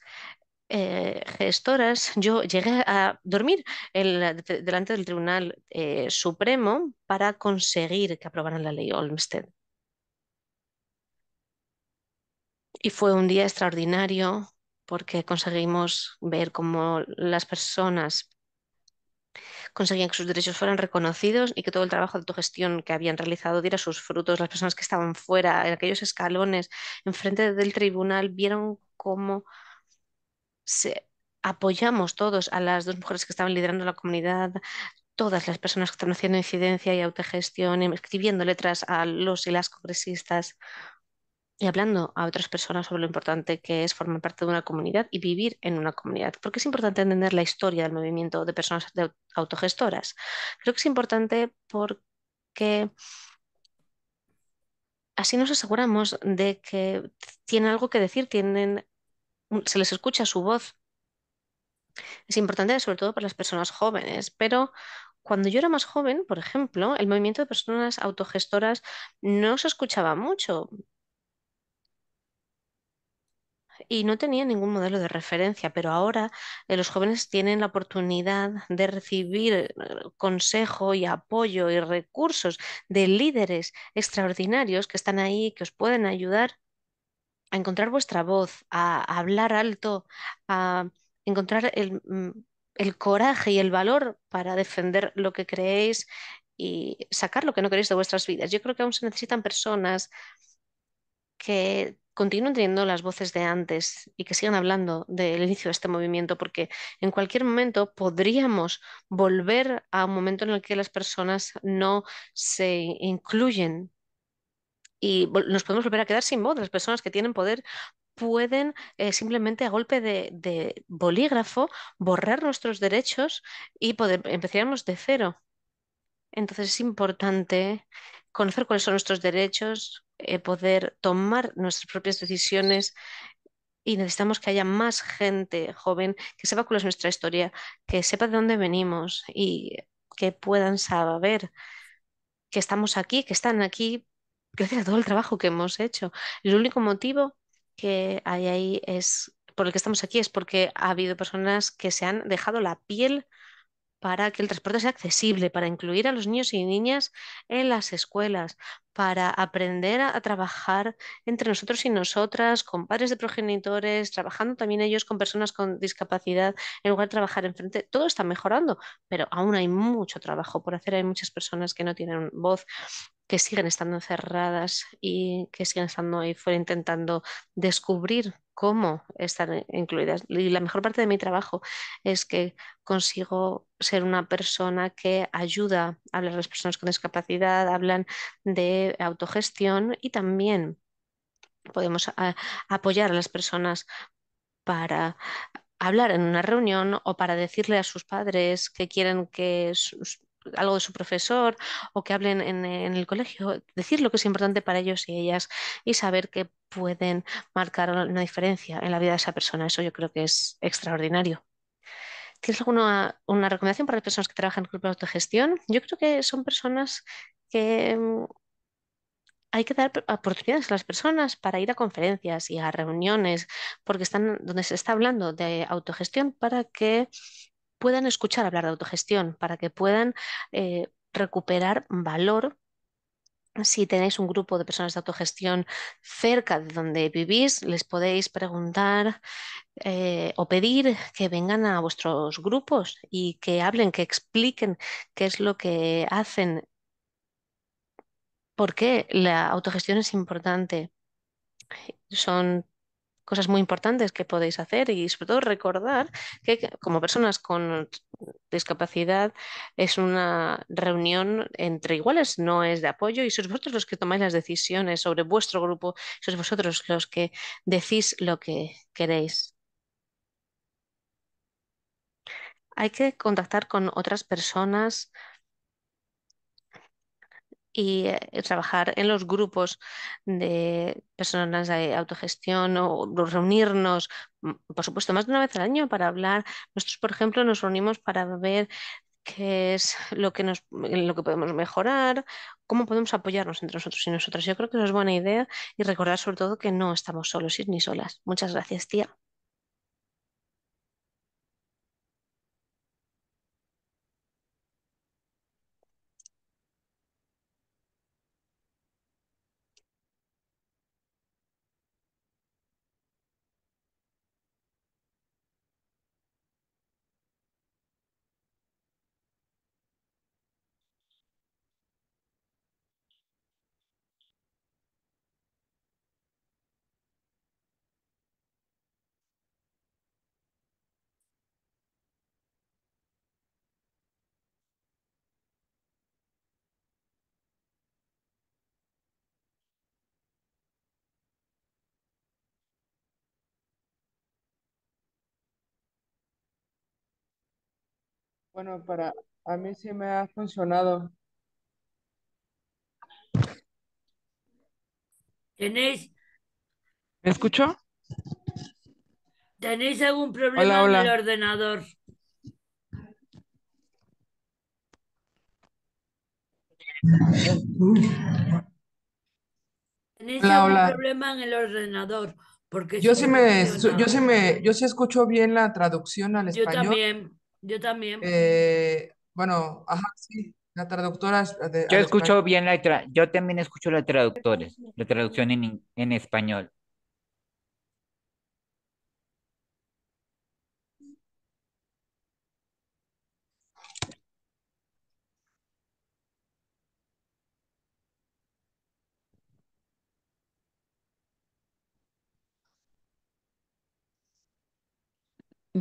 [SPEAKER 3] eh, gestoras, yo llegué a dormir delante del Tribunal eh, Supremo para conseguir que aprobaran la ley Olmsted. Y fue un día extraordinario porque conseguimos ver cómo las personas conseguían que sus derechos fueran reconocidos y que todo el trabajo de autogestión que habían realizado diera sus frutos. Las personas que estaban fuera, en aquellos escalones, enfrente del tribunal, vieron cómo se apoyamos todos a las dos mujeres que estaban liderando la comunidad, todas las personas que estaban haciendo incidencia y autogestión, escribiendo letras a los y las congresistas y hablando a otras personas sobre lo importante que es formar parte de una comunidad y vivir en una comunidad. Porque es importante entender la historia del movimiento de personas autogestoras. Creo que es importante porque así nos aseguramos de que tienen algo que decir, tienen, se les escucha su voz. Es importante sobre todo para las personas jóvenes, pero cuando yo era más joven, por ejemplo, el movimiento de personas autogestoras no se escuchaba mucho y no tenía ningún modelo de referencia, pero ahora eh, los jóvenes tienen la oportunidad de recibir eh, consejo y apoyo y recursos de líderes extraordinarios que están ahí, que os pueden ayudar a encontrar vuestra voz, a, hablar alto, a encontrar el, mm, el coraje y el valor para defender lo que creéis y sacar lo que no queréis de vuestras vidas. Yo creo que aún se necesitan personas que continúen teniendo las voces de antes y que sigan hablando del inicio de este movimiento, porque en cualquier momento podríamos volver a un momento en el que las personas no se incluyen y nos podemos volver a quedar sin voz. Las personas que tienen poder pueden eh, simplemente a golpe de, bolígrafo borrar nuestros derechos y poder empezarnos de cero. Entonces es importante conocer cuáles son nuestros derechos, eh, poder tomar nuestras propias decisiones y necesitamos que haya más gente joven que sepa cuál es nuestra historia, que sepa de dónde venimos y que puedan saber que estamos aquí, que están aquí gracias a todo el trabajo que hemos hecho. El único motivo que hay ahí es por el que estamos aquí es porque ha habido personas que se han dejado la piel para que el transporte sea accesible, para incluir a los niños y niñas en las escuelas, para aprender a, trabajar entre nosotros y nosotras, con padres de progenitores, trabajando también ellos con personas con discapacidad, en lugar de trabajar enfrente. Todo está mejorando, pero aún hay mucho trabajo por hacer. Hay muchas personas que no tienen voz, que siguen estando encerradas y que siguen estando ahí fuera intentando descubrir cómo están e-, incluidas. Y la mejor parte de mi trabajo es que consigo ser una persona que ayuda a hablar a las personas con discapacidad, hablan de autogestión y también podemos apoyar a las personas para hablar en una reunión o para decirle a sus padres que quieren que sus, algo de su profesor o que hablen en, el colegio, decir lo que es importante para ellos y ellas y saber que pueden marcar una diferencia en la vida de esa persona. Eso yo creo que es extraordinario. ¿Tienes alguna una recomendación para las personas que trabajan en grupos de autogestión? Yo creo que son personas que mm, hay que dar oportunidades a las personas para ir a conferencias y a reuniones, porque están donde se está hablando de autogestión para que puedan escuchar hablar de autogestión, para que puedan eh, recuperar valor si tenéis un grupo de personas de autogestión cerca de donde vivís, les podéis preguntar eh, o pedir que vengan a vuestros grupos y que hablen, que expliquen qué es lo que hacen, por qué la autogestión es importante. Son cosas muy importantes que podéis hacer y sobre todo recordar que como personas con discapacidad es una reunión entre iguales, no es de apoyo y sois vosotros los que tomáis las decisiones sobre vuestro grupo, sois vosotros los que decís lo que queréis. Hay que contactar con otras personas eh, y trabajar en los grupos de personas de autogestión o reunirnos, mm, por supuesto, más de una vez al año para hablar. Nosotros, por ejemplo, nos reunimos para ver qué es lo que, nos, lo que podemos mejorar, cómo podemos apoyarnos entre nosotros y nosotras. Yo creo que eso es buena idea y recordar sobre todo que no estamos solos ni solas. Muchas gracias, tía.
[SPEAKER 5] Bueno, para a mí sí me ha funcionado. ¿Tenéis? ¿Me escuchó?
[SPEAKER 6] ¿Tenéis algún problema en el ordenador?
[SPEAKER 4] ¿Tenéis algún problema
[SPEAKER 6] en el
[SPEAKER 5] ordenador? Porque yo sí me, yo sí me, yo sí escucho bien la traducción al español. Yo también. Yo también. Eh, bueno, ajá, sí, la traductora. yo escucho
[SPEAKER 2] bien la traducción. yo también escucho la traductores, la traducción en, en español.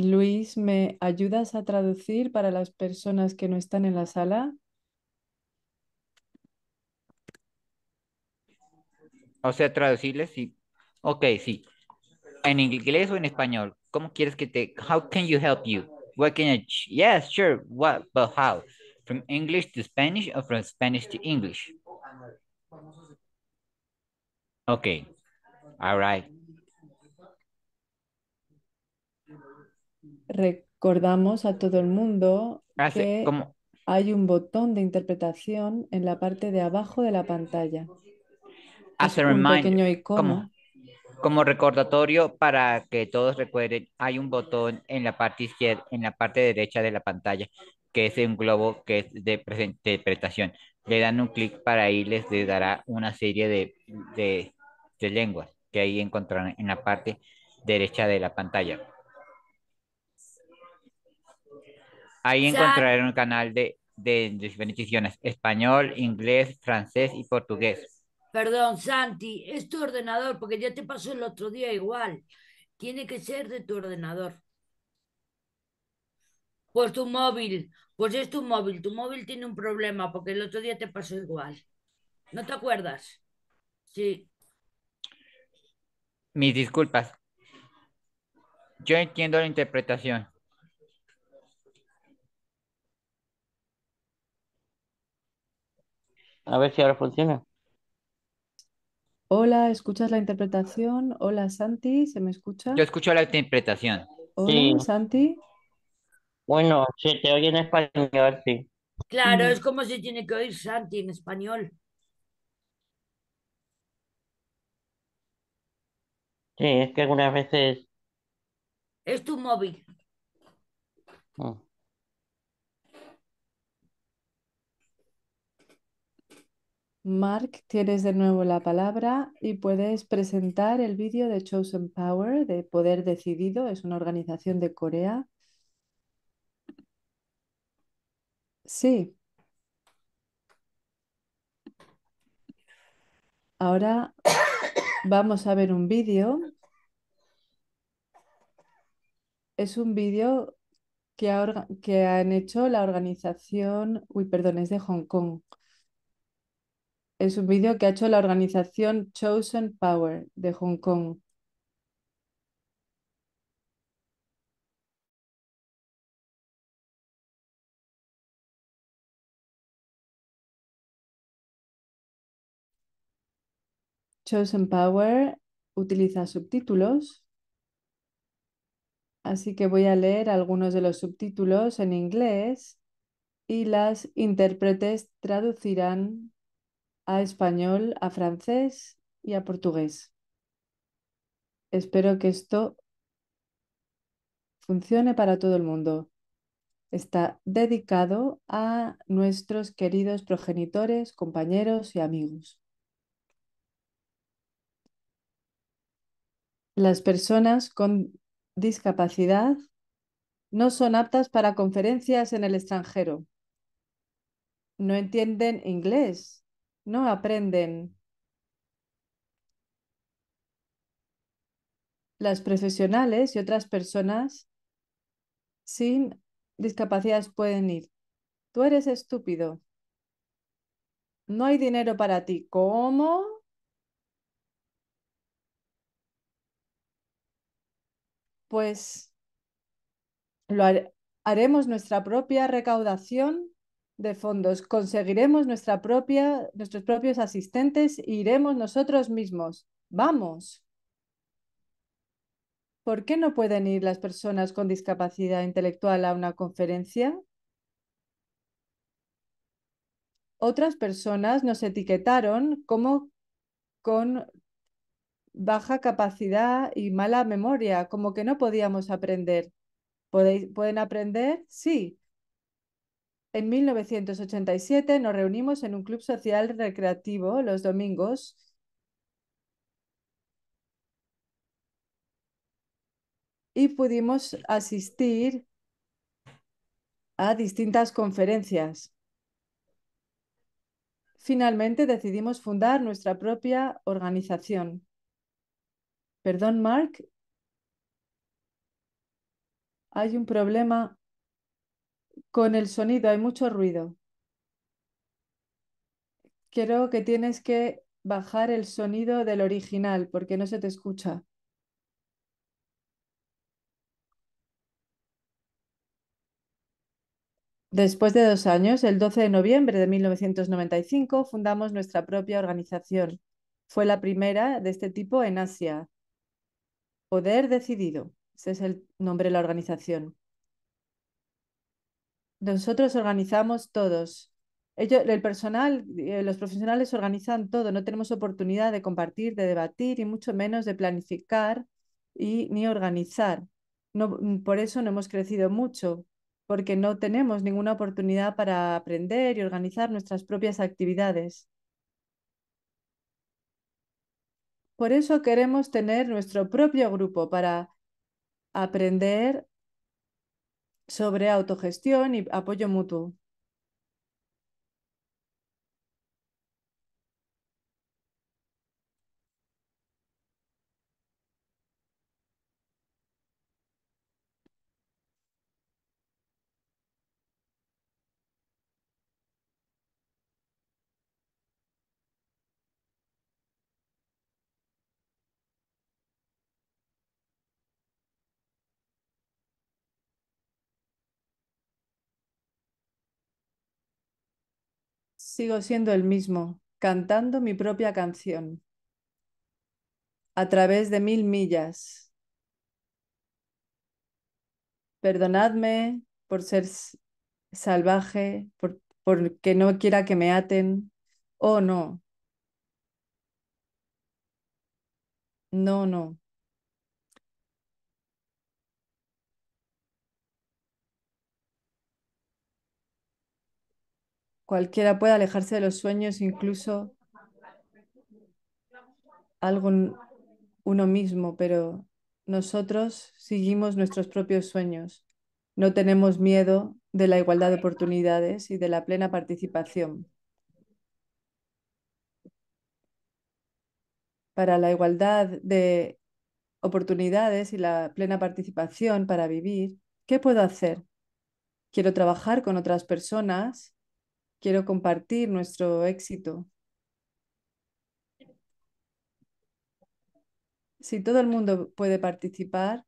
[SPEAKER 1] Luis, ¿me ayudas a traducir para las personas que no están en la sala?
[SPEAKER 2] O sea, traducirles, sí. Ok, sí. ¿En inglés o en español? ¿Cómo quieres que te... How can you help you? What can I... Yes, sure. What, but how? From English to Spanish or from Spanish to English? Ok. All right.
[SPEAKER 1] recordamos a todo el mundo que hay un botón de interpretación en la parte de abajo de la pantalla.
[SPEAKER 2] As Como, recordatorio para que todos recuerden, hay un botón en la parte izquierda, en la parte derecha de la pantalla, que es un globo que es de interpretación. Le dan un clic para ahí, les dará una serie de, de, de lenguas que ahí encontrarán en la parte derecha de la pantalla. Ahí encontraré un canal de, de bendiciones, español, inglés, francés y portugués.
[SPEAKER 6] Perdón, Santi, es tu ordenador, porque ya te pasó el otro día igual. Tiene que ser de tu ordenador. Pues tu móvil, pues es tu móvil. Tu móvil tiene un problema, porque el otro día te pasó igual. ¿No te acuerdas? Sí.
[SPEAKER 2] Mis disculpas. Yo entiendo la interpretación. A ver si ahora funciona.
[SPEAKER 1] Hola, ¿escuchas la interpretación? Hola, Santi, ¿se me escucha? Yo
[SPEAKER 2] escucho la interpretación. Hola, Santi. Bueno, se te oye en español, sí.
[SPEAKER 1] Claro, mm. es como si tiene que oír
[SPEAKER 6] Santi en español.
[SPEAKER 4] Sí, es que algunas veces...
[SPEAKER 6] Es tu móvil.
[SPEAKER 4] Mm.
[SPEAKER 1] Mark, tienes de nuevo la palabra y puedes presentar el vídeo de Chosen Power, de Poder Decidido. Es una organización de Corea. Sí. Ahora vamos a ver un vídeo. Es un vídeo que, que han hecho la organización, uy, perdón, es de Hong Kong es un vídeo que ha hecho la organización Chosen Power de Hong Kong.
[SPEAKER 4] Chosen Power utiliza
[SPEAKER 1] subtítulos, así que voy a leer algunos de los subtítulos en inglés y las intérpretes traducirán a español, a francés y a portugués. Espero que esto funcione para todo el mundo. Está dedicado a nuestros queridos progenitores, compañeros y amigos. Las personas con discapacidad no son aptas para conferencias en el extranjero. No entienden inglés, no aprenden las profesionales y otras personas sin discapacidades pueden ir. Tú eres estúpido. No hay dinero para ti. ¿Cómo? Pues lo haremos nuestra propia recaudación de fondos. Conseguiremos nuestra propia, nuestros propios asistentes e iremos nosotros mismos. ¡Vamos! ¿Por qué no pueden ir las personas con discapacidad intelectual a una conferencia? Otras personas nos etiquetaron como con baja capacidad y mala memoria, como que no podíamos aprender. ¿Pueden aprender? Sí, en 1987 nos reunimos en un club social recreativo los domingos. Y pudimos asistir a distintas conferencias. Finalmente decidimos fundar nuestra propia organización. Perdón, Mark. Hay un problema con el sonido hay mucho ruido. Creo que tienes que bajar el sonido del original porque no se te escucha. Después de dos años, el 12 de noviembre de 1995, fundamos nuestra propia organización. Fue la primera de este tipo en Asia. Poder Decidido, ese es el nombre de la organización. Nosotros organizamos todos. Ellos, el personal, eh, los profesionales organizan todo. No tenemos oportunidad de compartir, de debatir y mucho menos de planificar y ni organizar. Mm, por eso no hemos crecido mucho, porque no tenemos ninguna oportunidad para aprender y organizar nuestras propias actividades. Por eso queremos tener nuestro propio grupo para aprender sobre autogestión y apoyo mutuo. sigo siendo el mismo, cantando mi propia canción. A través de mil millas. Perdonadme por ser salvaje, porque no quiera que me aten. Oh, no. No, no. Cualquiera puede alejarse de los sueños, incluso uno mismo, pero nosotros seguimos nuestros propios sueños. No tenemos miedo de la igualdad de oportunidades y de la plena participación. Para la igualdad de oportunidades y la plena participación para vivir, ¿qué puedo hacer? Quiero trabajar con otras personas Quiero compartir nuestro éxito. Si todo el mundo puede participar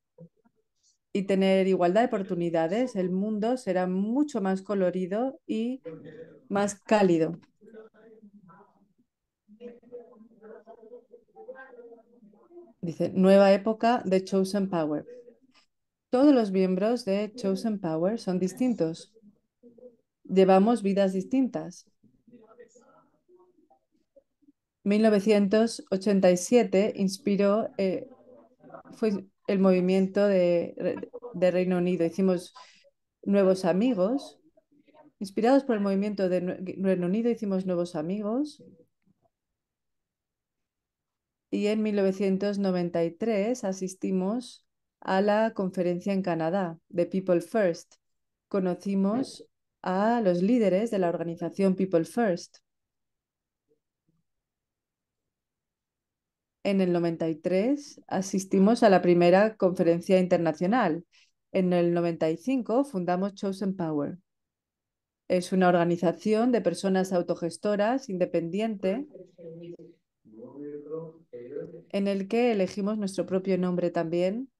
[SPEAKER 1] y tener igualdad de oportunidades, el mundo será mucho más colorido y
[SPEAKER 4] más cálido.
[SPEAKER 1] Dice, nueva época de Chosen Power. Todos los miembros de Chosen Power son distintos llevamos vidas distintas. 1987 inspiró, eh, fue el movimiento de, de, Reino Unido. Hicimos nuevos amigos. Inspirados por el movimiento de Reino Unido, hicimos nuevos amigos. Y en 1993 asistimos a la conferencia en Canadá de People First. Conocimos a los líderes de la organización People First. En el 93 asistimos a la primera conferencia internacional. En el 95 fundamos Chosen Power. Es una organización de personas autogestoras independiente en el que elegimos nuestro propio nombre también.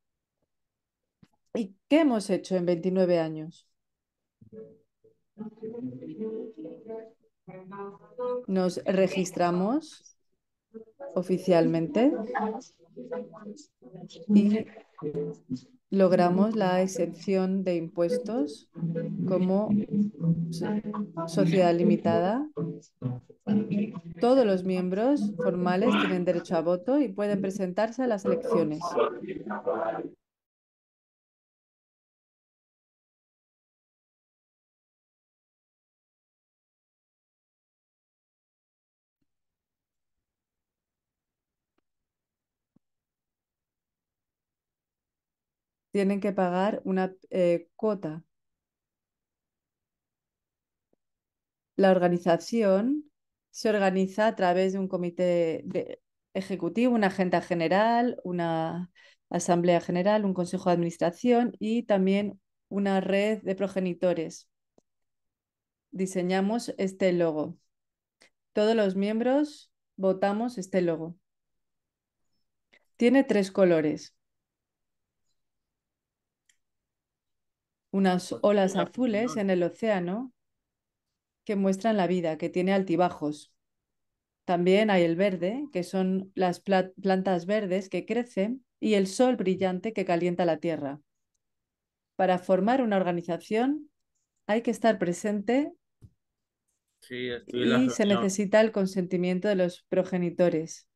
[SPEAKER 1] ¿Y qué hemos hecho en 29 años? Nos registramos oficialmente y logramos la exención de impuestos como sociedad limitada. Todos los miembros formales tienen derecho a voto y pueden presentarse a las elecciones. tienen que pagar una eh, cuota. La organización se organiza a través de un comité ejecutivo, una agenda general, una asamblea general, un consejo de administración y también una red de progenitores. Diseñamos este logo. Todos los miembros votamos este logo. Tiene tres colores. unas pues olas azules en el océano que muestran la vida, que tiene altibajos. También hay el verde, que son las plantas verdes que crecen, y el sol brillante que calienta la tierra. Para formar una organización hay que estar presente
[SPEAKER 7] y se necesita
[SPEAKER 1] el consentimiento de los progenitores.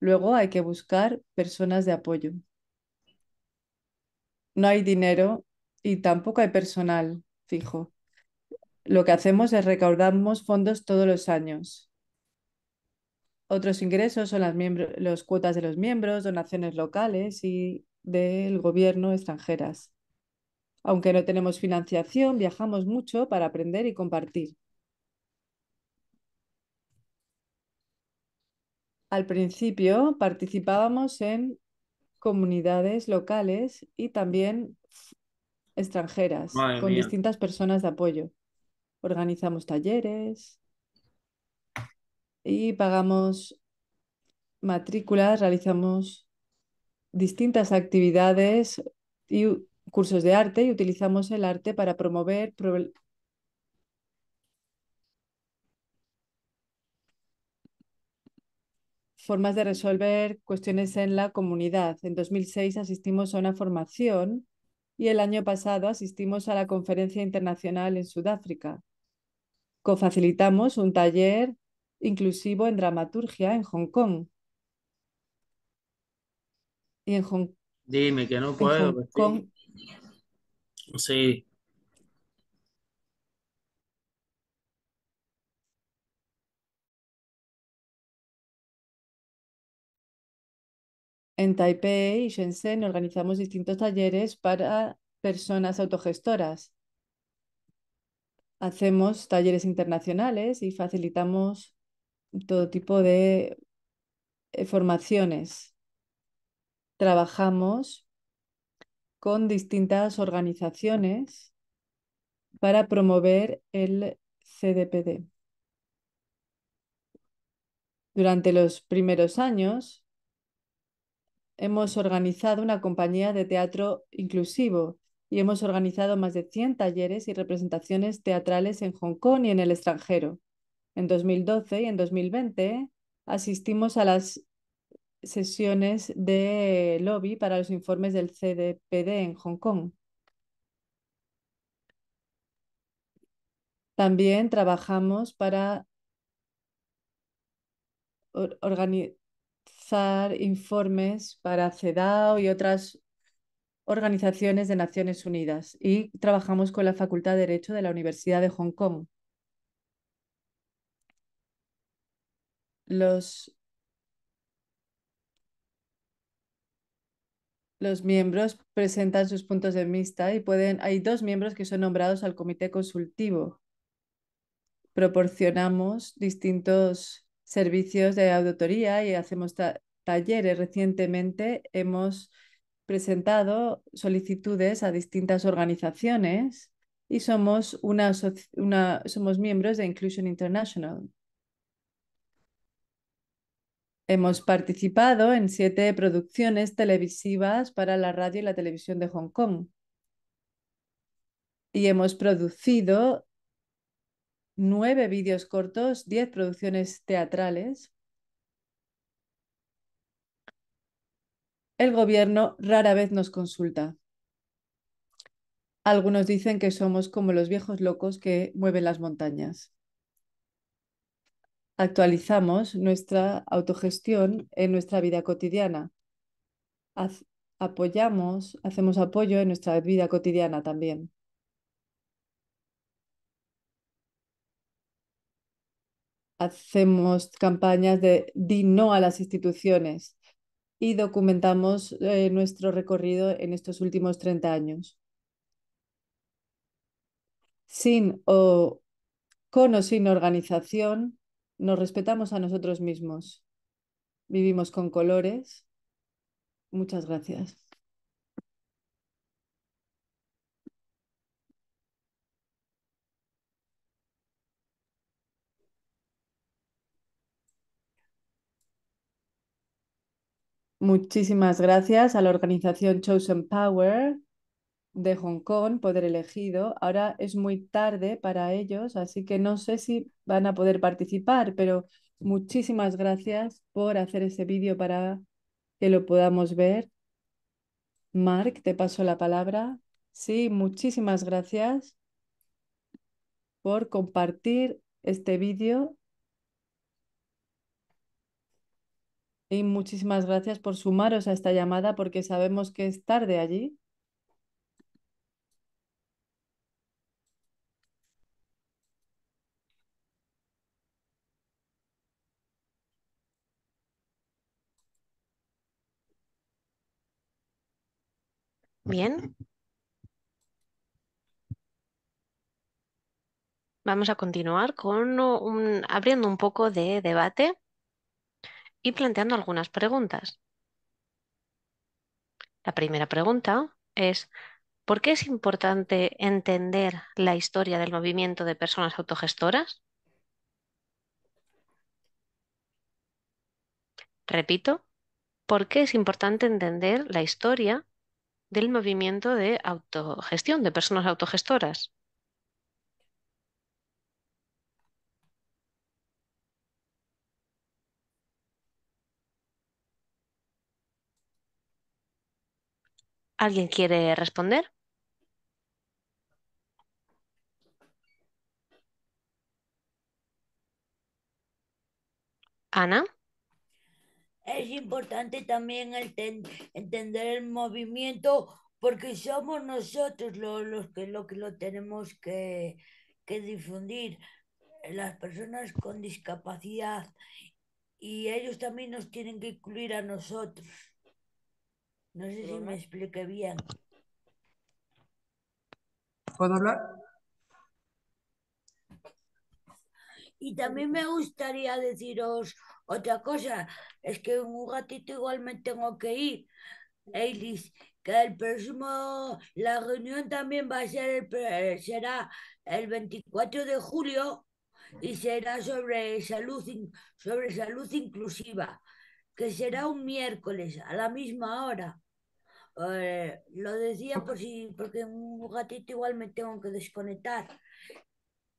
[SPEAKER 1] Luego hay que buscar personas de apoyo. No hay dinero y tampoco hay personal fijo. Lo que hacemos es recaudamos fondos todos los años. Otros ingresos son las cuotas de los miembros, donaciones locales y del gobierno extranjeras. Aunque no tenemos financiación, viajamos mucho para aprender y compartir. Al principio participábamos en comunidades locales y también extranjeras con distintas personas de apoyo. Organizamos talleres y pagamos matrículas, realizamos distintas actividades y cursos de arte y utilizamos el arte para promover formas de resolver cuestiones en la comunidad. En 2006 asistimos a una formación y el año pasado asistimos a la conferencia internacional en Sudáfrica. Cofacilitamos un taller inclusivo en dramaturgia en Hong Kong. en Hong
[SPEAKER 7] Dime que no puedo. Pues sí.
[SPEAKER 4] En Taipei
[SPEAKER 1] y Shenzhen organizamos distintos talleres para personas autogestoras. Hacemos talleres internacionales y facilitamos todo tipo de eh, formaciones. Trabajamos con distintas organizaciones para promover el CDPD. Durante los primeros años, hemos organizado una compañía de teatro inclusivo y hemos organizado más de 100 talleres y representaciones teatrales en Hong Kong y en el extranjero. En 2012 y en 2020 asistimos a las sesiones de lobby para los informes del CDPD en Hong Kong. También trabajamos para organizar informes para CEDAO y otras organizaciones de Naciones Unidas y trabajamos con la Facultad de Derecho de la Universidad de Hong Kong. Los, los miembros presentan sus puntos de vista y pueden, hay dos miembros que son nombrados al comité consultivo. Proporcionamos distintos servicios de auditoría y hacemos talleres. Recientemente hemos presentado solicitudes a distintas organizaciones y somos, una, somos miembros de Inclusion International. Hemos participado en siete producciones televisivas para la radio y la televisión de Hong Kong. Y hemos producido nueve vídeos cortos, diez producciones teatrales. El gobierno rara vez nos consulta. Algunos dicen que somos como los viejos locos que mueven las montañas. Actualizamos nuestra autogestión en nuestra vida cotidiana. apoyamos, hacemos apoyo en nuestra vida cotidiana también. hacemos campañas de di no a las instituciones y documentamos eh, nuestro recorrido en estos últimos 30 años. Sin o con o sin organización, nos respetamos a nosotros mismos. Vivimos con colores. Muchas gracias. Muchísimas gracias a la organización Chosen Power de Hong Kong, Poder Elegido. Ahora es muy tarde para ellos, así que no sé si van a poder participar, pero muchísimas gracias por hacer ese vídeo para que lo podamos ver. Mark, te paso la palabra. Sí, muchísimas gracias por compartir este vídeo Y muchísimas gracias por sumaros a esta llamada porque sabemos que es tarde allí.
[SPEAKER 4] Bien.
[SPEAKER 3] Vamos a continuar con abriendo un poco de debate y planteando algunas preguntas. La primera pregunta es, ¿por qué es importante entender la historia del movimiento de personas autogestoras? Repito, ¿por qué es importante entender la historia del movimiento de autogestión de personas autogestoras? ¿Alguien quiere responder?
[SPEAKER 6] Ana. Es importante también entender el movimiento porque somos nosotros los, que, lo que lo tenemos que, que difundir. Las personas con discapacidad y ellos también nos tienen que incluir a nosotros. No sé si me expliqué bien. ¿Puedo hablar? Y también me gustaría deciros otra cosa, es que un ratito igual me tengo que ir. Elis, que el próximo, la reunión también va a ser, será el 24 de julio y será sobre salud, sobre salud inclusiva, que será un miércoles a la misma hora. Eh, lo decía por si, porque un ratito igual me tengo que desconectar.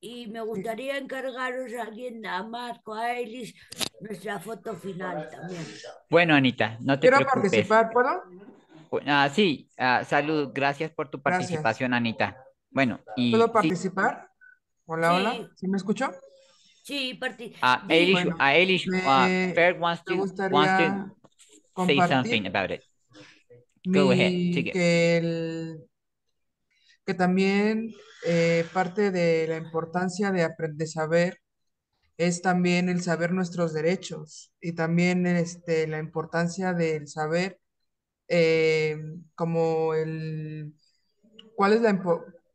[SPEAKER 6] Y me gustaría encargaros a alguien, a Marco, a Elis, nuestra foto final también.
[SPEAKER 2] Bueno, Anita, no te Quiero participar, ¿puedo? Pues, ah, sí, ah, salud, gracias por tu participación, Anita. Bueno, ¿Puedo participar? Hola, hola,
[SPEAKER 6] ¿Se me escuchó? Sí, partí. A ah, Elish, a ah,
[SPEAKER 2] a Elish, ah, uh, wants, to, wants to say something about it. Que,
[SPEAKER 5] también eh, parte de la importancia de, de saber es también el saber nuestros derechos y también este, la importancia del saber eh, como el cuál es la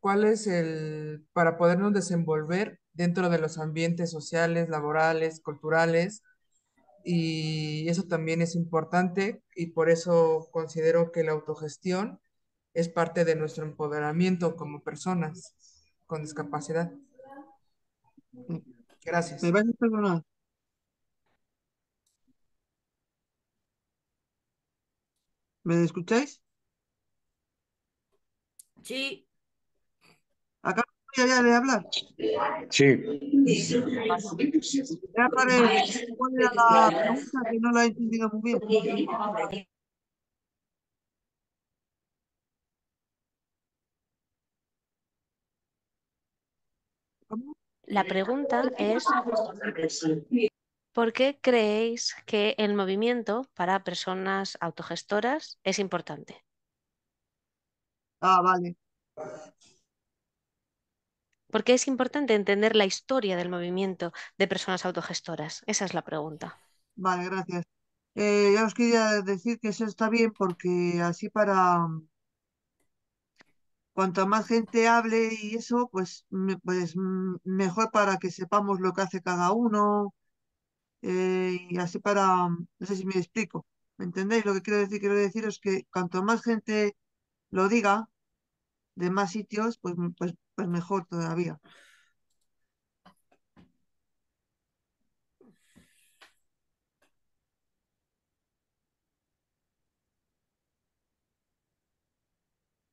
[SPEAKER 5] cuál es el para podernos desenvolver dentro de los ambientes sociales, laborales, culturales y eso también es importante y por eso considero que la autogestión es parte de nuestro empoderamiento como personas con discapacidad. Gracias. Me escucháis? Sí. Acá
[SPEAKER 4] ya la pregunta La pregunta es,
[SPEAKER 3] ¿por qué creéis que el movimiento para personas autogestoras es importante? Ah, vale. Porque es importante entender la historia del movimiento de personas autogestoras. Esa es la
[SPEAKER 5] pregunta. Vale, gracias. Eh, ya os quería decir que eso está bien porque así para cuanto más gente hable y eso, pues, pues mejor para que sepamos lo que hace cada uno eh, y así para, no sé si me explico, ¿me entendéis? Lo que quiero decir, quiero deciros que cuanto más gente lo diga, de más sitios, pues, pues, pues, mejor todavía.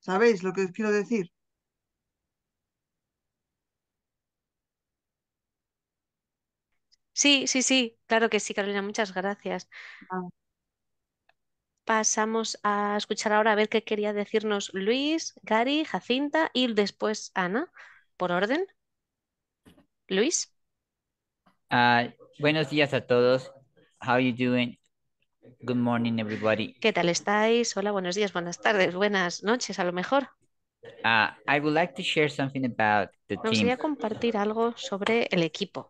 [SPEAKER 5] ¿Sabéis lo que os quiero decir?
[SPEAKER 3] Sí, sí, sí, claro que sí, Carolina, muchas gracias. Ah pasamos a escuchar ahora a ver qué quería decirnos Luis, Gary, Jacinta y después Ana,
[SPEAKER 2] por orden. Luis. Ah, buenos días a todos. How you doing? Good morning, everybody.
[SPEAKER 3] ¿Qué tal estáis? Hola, buenos días, buenas tardes, buenas noches, a lo mejor.
[SPEAKER 2] Ah, I would like to share something about the Me gustaría
[SPEAKER 3] compartir algo sobre el equipo.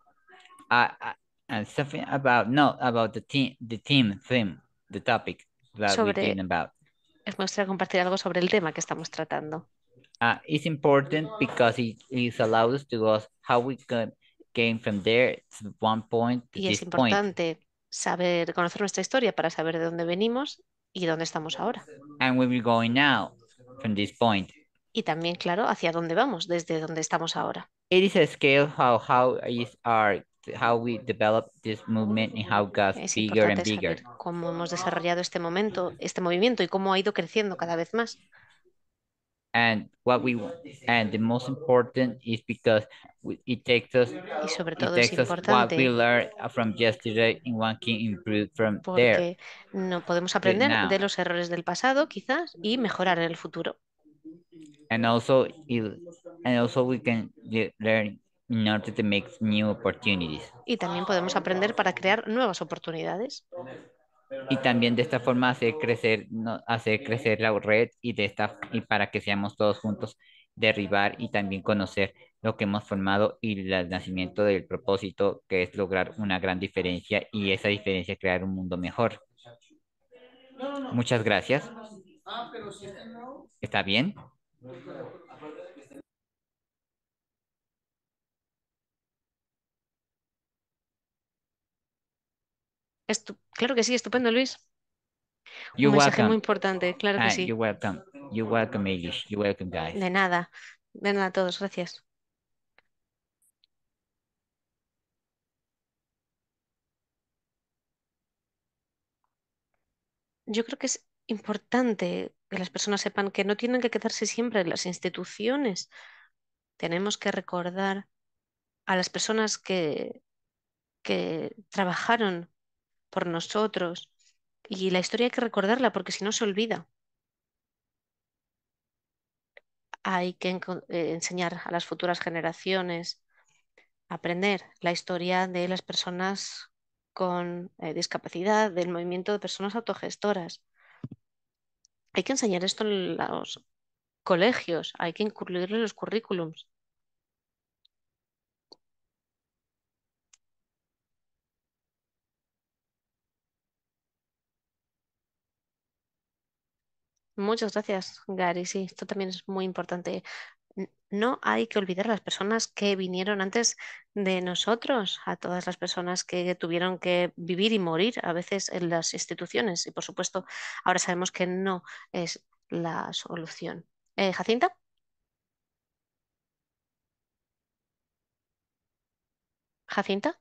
[SPEAKER 2] Uh, ah, and something about no about the team, the team theme, the topic that sobre, about.
[SPEAKER 3] Es mostrar compartir algo sobre el tema que estamos tratando.
[SPEAKER 2] Uh, it's important because it, it allows to us how we can, came from there to one point to y this es importante
[SPEAKER 3] saber conocer nuestra historia para saber de dónde venimos y dónde estamos ahora.
[SPEAKER 2] And where we're going now from this point.
[SPEAKER 3] Y también, claro, hacia dónde vamos, desde dónde estamos ahora.
[SPEAKER 2] It is a scale how, how is our how we developed this movement and how got bigger and bigger.
[SPEAKER 3] cómo hemos desarrollado este momento, este movimiento y cómo ha ido creciendo cada vez más.
[SPEAKER 2] And what we and the most important is because it takes us y sobre todo it takes es importante us what we learned from yesterday in one can improve from porque there.
[SPEAKER 3] No podemos aprender de los errores del pasado quizás y mejorar en el futuro.
[SPEAKER 2] And also it, and also we can learn new opportunities.
[SPEAKER 3] Y también podemos aprender para crear nuevas oportunidades.
[SPEAKER 2] Y también de esta forma hacer crecer, no, crecer la red y, de esta, y para que seamos todos juntos derribar y también conocer lo que hemos formado y el nacimiento del propósito que es lograr una gran diferencia y esa diferencia crear un mundo mejor. Muchas gracias. Ah, ¿Está bien?
[SPEAKER 3] claro que sí, estupendo, Luis. Un mensaje muy importante, claro que sí. De nada. De nada a todos, gracias. Yo creo que es importante que las personas sepan que no tienen que quedarse siempre en las instituciones. Tenemos que recordar a las personas que, que trabajaron por nosotros. Y la historia hay que recordarla porque si no se olvida. Hay que eh, enseñar a las futuras generaciones, aprender la historia de las personas con eh, discapacidad, del movimiento de personas autogestoras. Hay que enseñar esto en los colegios, hay que incluirlo en los currículums. Muchas gracias, Gary. Sí, esto también es muy importante. No hay que olvidar a las personas que vinieron antes de nosotros, a todas las personas que tuvieron que vivir y morir a veces en las instituciones. Y por supuesto, ahora sabemos que no es la solución. Eh, Jacinta. Jacinta.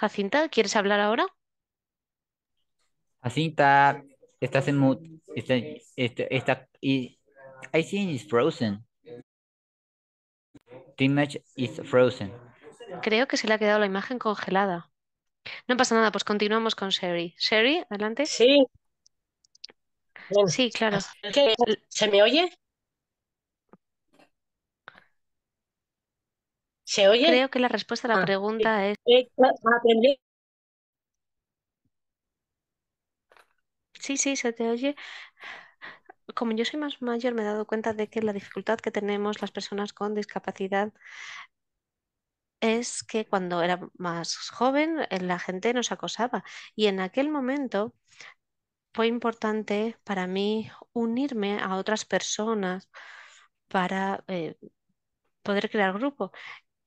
[SPEAKER 3] Jacinta, ¿quieres hablar ahora?
[SPEAKER 2] Jacinta, estás en mood. y, I frozen. The image is frozen. Creo que
[SPEAKER 3] se le ha quedado la imagen congelada. No pasa nada, pues continuamos con Sherry. Sherry, adelante.
[SPEAKER 4] Sí. Sí, claro. ¿Se me oye? oye? Creo que la respuesta a la ah, pregunta es... Eh,
[SPEAKER 3] sí, sí, se te oye. Como yo soy más mayor, me he dado cuenta de que la dificultad que tenemos las personas con discapacidad es que cuando era más joven eh, la gente nos acosaba y en aquel momento fue importante para mí unirme a otras personas para eh, poder crear grupo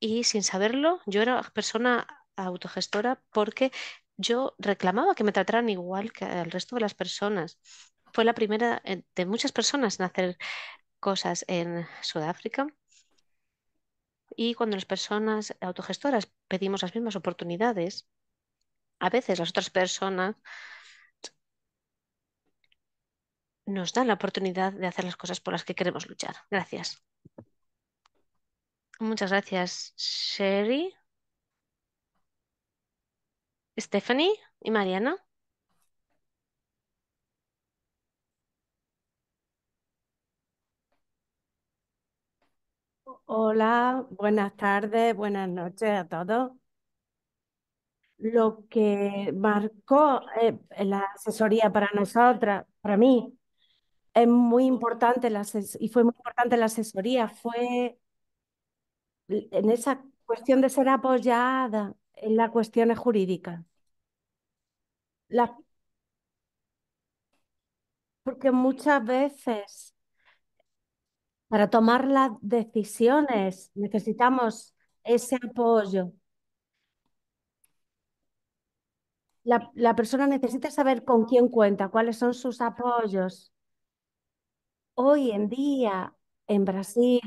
[SPEAKER 3] y sin saberlo yo era persona autogestora porque yo reclamaba que me trataran igual que el resto de las personas. Fue la primera eh, de muchas personas en hacer cosas en Sudáfrica. Y cuando las personas autogestoras pedimos las mismas oportunidades, a veces las otras personas nos dan la oportunidad de hacer las cosas por las que queremos luchar. Gracias. Muchas gracias, Sherry, Stephanie y Mariana.
[SPEAKER 8] Hola, buenas tardes, buenas noches a todos. Lo que marcó eh, la asesoría para nosotras, para mí, es muy importante la y fue muy importante la asesoría, fue en esa cuestión de ser apoyada en las cuestiones jurídicas. Porque muchas veces para tomar las decisiones necesitamos ese apoyo. La, la, persona necesita saber con quién cuenta, cuáles son sus apoyos. Hoy en día, en Brasil,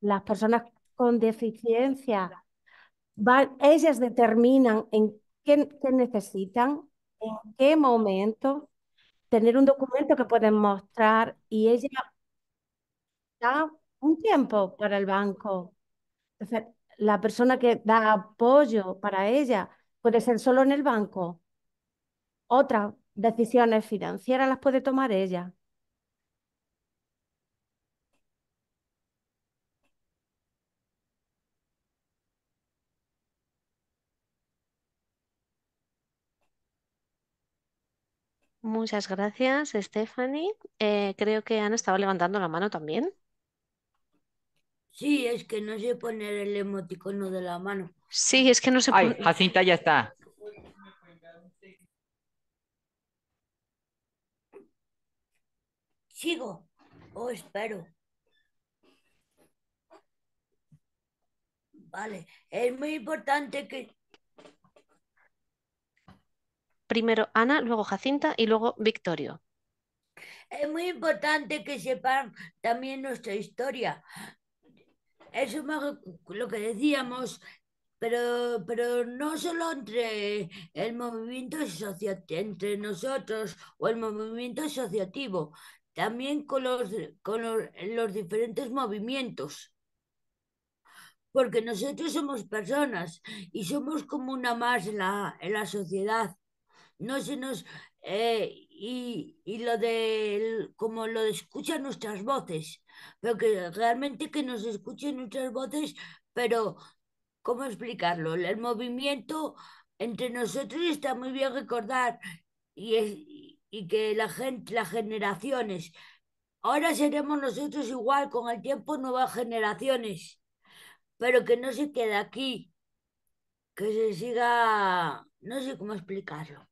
[SPEAKER 8] las personas con deficiencia, ellas determinan en qué, necesitan, en qué momento, tener un documento que pueden mostrar y ella da un tiempo para el banco. la persona que da apoyo para ella puede ser solo en el banco. Otras decisiones financieras las puede tomar ella.
[SPEAKER 3] Muchas gracias, Stephanie. Eh, creo que Ana estaba levantando la mano también.
[SPEAKER 6] Sí, es que no sé poner el emoticono de la mano.
[SPEAKER 2] Sí, es que no se Ay, Jacinta ya está.
[SPEAKER 6] ¿Sigo o espero? Vale, es muy importante que
[SPEAKER 3] primero Ana, luego Jacinta y luego Victorio.
[SPEAKER 6] Es muy importante que sepan también nuestra historia. Eso es lo que decíamos, pero, no solo entre el movimiento entre nosotros o el movimiento asociativo, también con los, diferentes movimientos porque nosotros somos personas y somos como una más en la, en la sociedad no se nos... Eh, y, y, lo de, como lo de escuchan nuestras voces, pero que realmente que nos escuchen nuestras voces, pero ¿cómo explicarlo? El movimiento entre nosotros está muy bien recordar y, y que la gente, las generaciones, ahora seremos nosotros igual con el tiempo nuevas generaciones, pero que no se quede aquí, que se siga, no sé cómo explicarlo.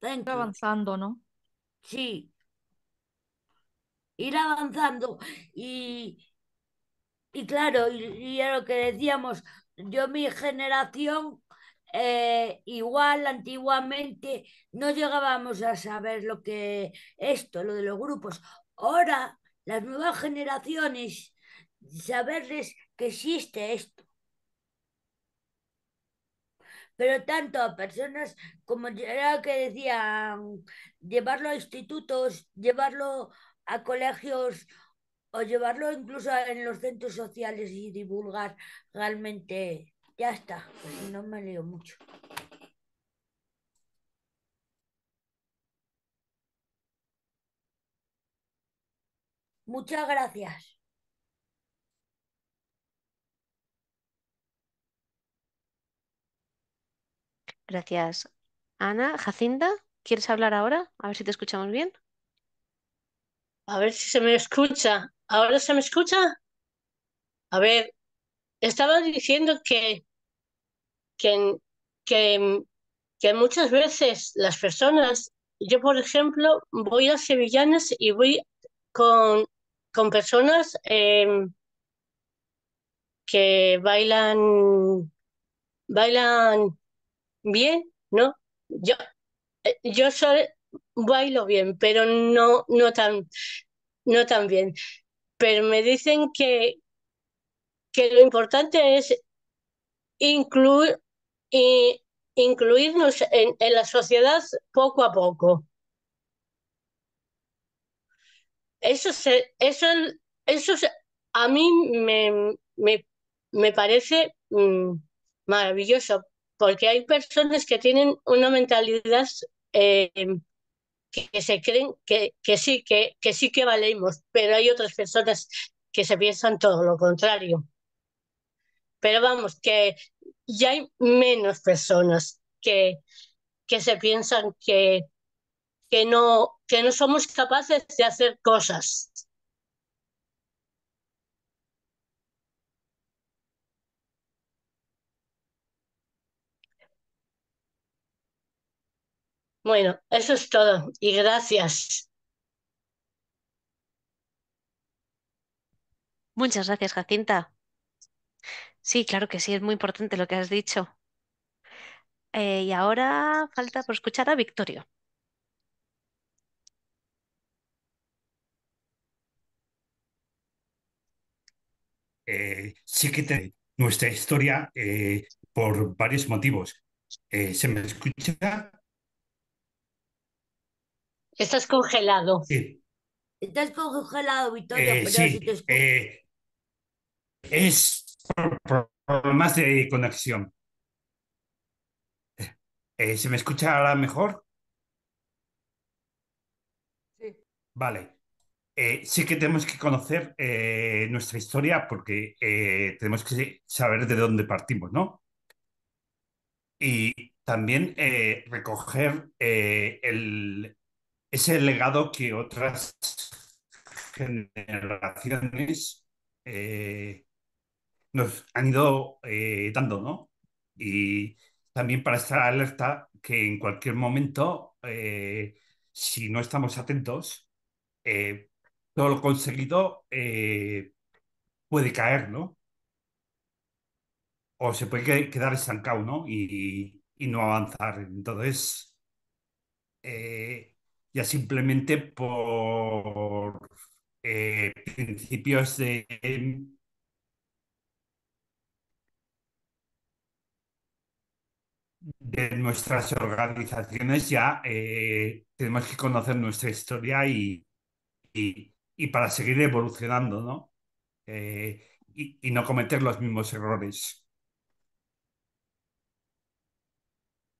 [SPEAKER 6] Está avanzando, ¿no? Sí. Ir avanzando. Y, y claro, y, lo que decíamos, yo mi generación, eh, igual antiguamente no llegábamos a saber lo que esto, lo de los grupos. Ahora, las nuevas generaciones, saberles que existe esto pero tanto a personas como era que decían, llevarlo a institutos, llevarlo a colegios o llevarlo incluso en los centros sociales y divulgar realmente. Ya está, pues no me leo mucho. Muchas gracias.
[SPEAKER 3] Gracias, Ana. Jacinda, ¿quieres hablar ahora? A ver si te escuchamos bien.
[SPEAKER 4] A ver si se me escucha. ¿Ahora se me escucha? A ver, estaba diciendo que, que, que, que muchas veces las personas, yo por ejemplo, voy a Sevillanas y voy con, con personas em, que bailan, bailan bien, ¿no? Yo, eh, yo solo bailo bien, pero no, no, tan, no bien. Pero me dicen que, que lo importante es incluir, y, incluirnos en, la sociedad poco a poco. Eso, se, eso, eso a mí me, parece mm, maravilloso, porque hay personas que tienen una mentalidad eh, que se creen que, que sí, que, que sí que valemos, pero hay otras personas que se piensan todo lo contrario. Pero vamos, que ya hay menos personas que, que se piensan que, que, no, que no somos capaces de hacer cosas. Bueno, eso es todo y gracias.
[SPEAKER 3] Muchas gracias, Jacinta. Sí, claro que sí, es muy importante lo que has dicho. Eh, y ahora falta por escuchar a Victorio.
[SPEAKER 7] Eh, sí que nuestra historia eh, por varios motivos. se me escucha
[SPEAKER 4] Estás congelado.
[SPEAKER 7] Sí.
[SPEAKER 6] Estás congelado, Victoria. Eh,
[SPEAKER 7] eh, es por problemas de conexión. Eh, ¿Se me escucha ahora mejor? Sí. Vale. sí que tenemos que conocer nuestra historia porque tenemos que saber de dónde partimos, ¿no? Y también recoger el, es el legado que otras generaciones eh, nos han ido eh, dando, ¿no? Y también para estar alerta que en cualquier momento, eh, si no estamos atentos, todo lo conseguido puede caer, ¿no? O se puede quedar estancado, ¿no? Y, no avanzar. Entonces, ya simplemente por eh, principios de... Em, de nuestras organizaciones ya eh, tenemos que conocer nuestra historia y, para seguir evolucionando, ¿no? Eh, y, no cometer los mismos errores.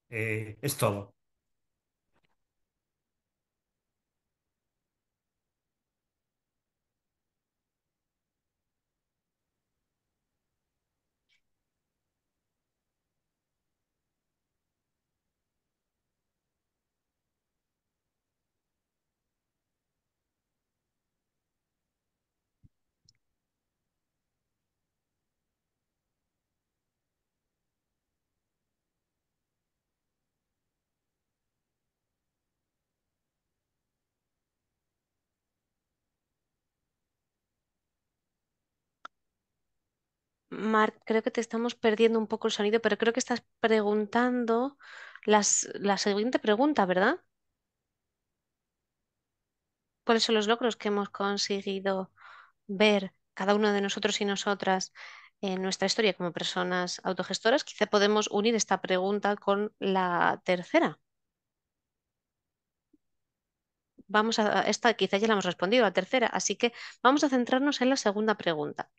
[SPEAKER 7] es todo.
[SPEAKER 3] Marc, creo que te estamos perdiendo un poco el sonido, pero creo que estás preguntando la siguiente pregunta, ¿verdad? ¿Cuáles son los logros que hemos conseguido ver cada uno de nosotros y nosotras en nuestra historia como personas autogestoras? Quizá podemos unir esta pregunta con la tercera. Vamos a esta, quizá ya la hemos respondido, la tercera, así que vamos a centrarnos en la segunda pregunta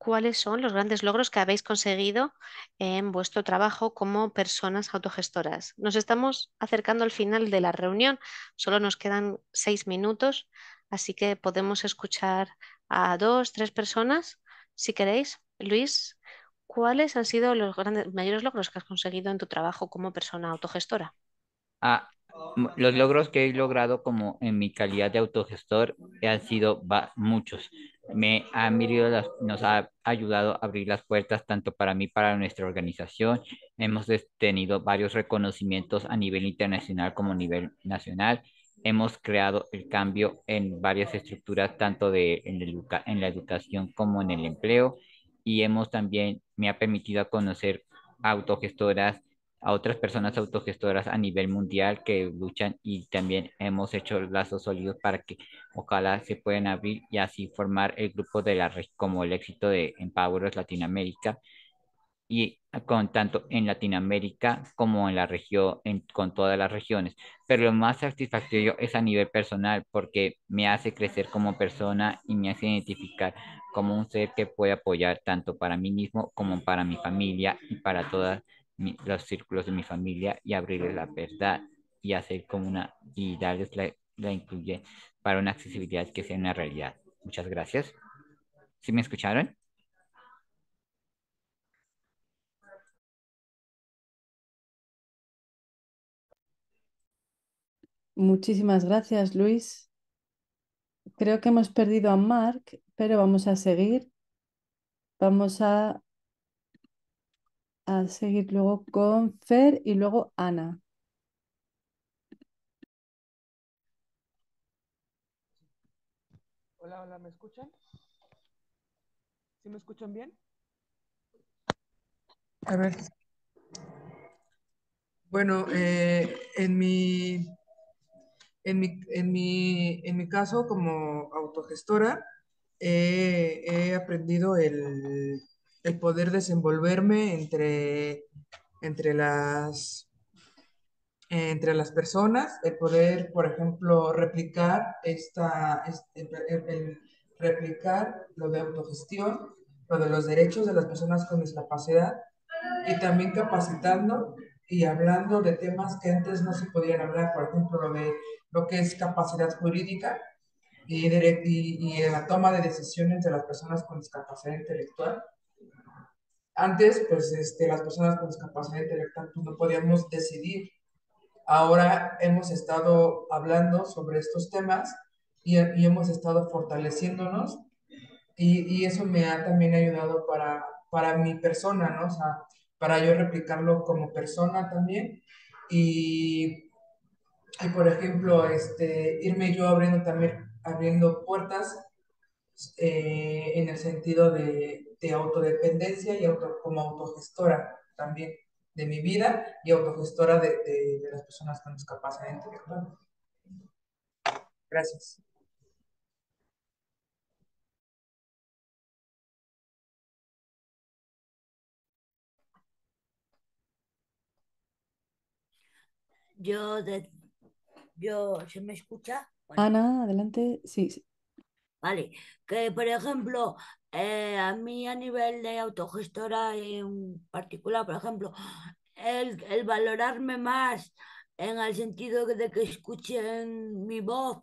[SPEAKER 3] cuáles son los grandes logros que habéis conseguido en vuestro trabajo como personas autogestoras. Nos estamos acercando al final de la reunión, solo nos quedan seis minutos, así que podemos escuchar a dos, tres personas, si queréis. Luis, ¿cuáles han sido los grandes, mayores logros que has conseguido en tu trabajo como persona autogestora?
[SPEAKER 2] Ah, los logros que he logrado como en mi calidad de autogestor han sido muchos. Me ha nos ha ayudado a abrir las puertas tanto para mí para nuestra organización. Hemos tenido varios reconocimientos a nivel internacional como a nivel nacional. Hemos creado el cambio en varias estructuras, tanto de, en, en la educación como en el empleo. Y hemos también, me ha permitido conocer autogestoras a otras personas autogestoras a nivel mundial que luchan y también hemos hecho lazos sólidos para que ojalá se puedan abrir y así formar el grupo de la red como el éxito de Empoweros Latinoamérica y con tanto en Latinoamérica como en la región, con todas las regiones. Pero lo más satisfactorio es a nivel personal porque me hace crecer como persona y me hace identificar como un ser que puede apoyar tanto para mí mismo como para mi familia y para todas los círculos de mi familia y abrir la verdad y hacer como una y darles la, incluye para una accesibilidad que sea una realidad. Muchas gracias. ¿Sí me escucharon?
[SPEAKER 4] Muchísimas gracias,
[SPEAKER 1] Luis. Creo que hemos perdido a Mark, pero vamos a seguir. Vamos a a seguir luego con Fer y luego Ana.
[SPEAKER 5] Hola, hola, ¿me escuchan? ¿Sí me escuchan bien? A ver. Bueno, eh, en, mi, en, mi, en, mi, caso como autogestora, he aprendido el el poder desenvolverme entre, entre, las, entre las personas, el poder, por ejemplo, replicar, esta, el, replicar lo de autogestión, lo de los derechos de las personas con discapacidad y también capacitando y hablando de temas que antes no se podían hablar, por ejemplo, lo de lo que es capacidad jurídica y, y la toma de decisiones de las personas con discapacidad intelectual antes, pues este, las personas con discapacidad intelectual pues, no podíamos decidir. Ahora hemos estado hablando sobre estos temas y, hemos estado fortaleciéndonos y, eso me ha también ayudado para, para mi persona, ¿no? O sea, para yo replicarlo como persona también y, y por ejemplo, este, irme yo abriendo también, abriendo puertas eh, en el sentido de, de autodependencia y como autogestora también de mi vida
[SPEAKER 4] y autogestora de, las personas con discapacidad intelectual. Gracias.
[SPEAKER 6] Yo, yo, ¿se me escucha?
[SPEAKER 1] Ana, ah, adelante, sí.
[SPEAKER 6] Vale, que por ejemplo, eh, a mí a nivel de autogestora en particular, por ejemplo, el, valorarme más en el sentido de que escuchen mi voz,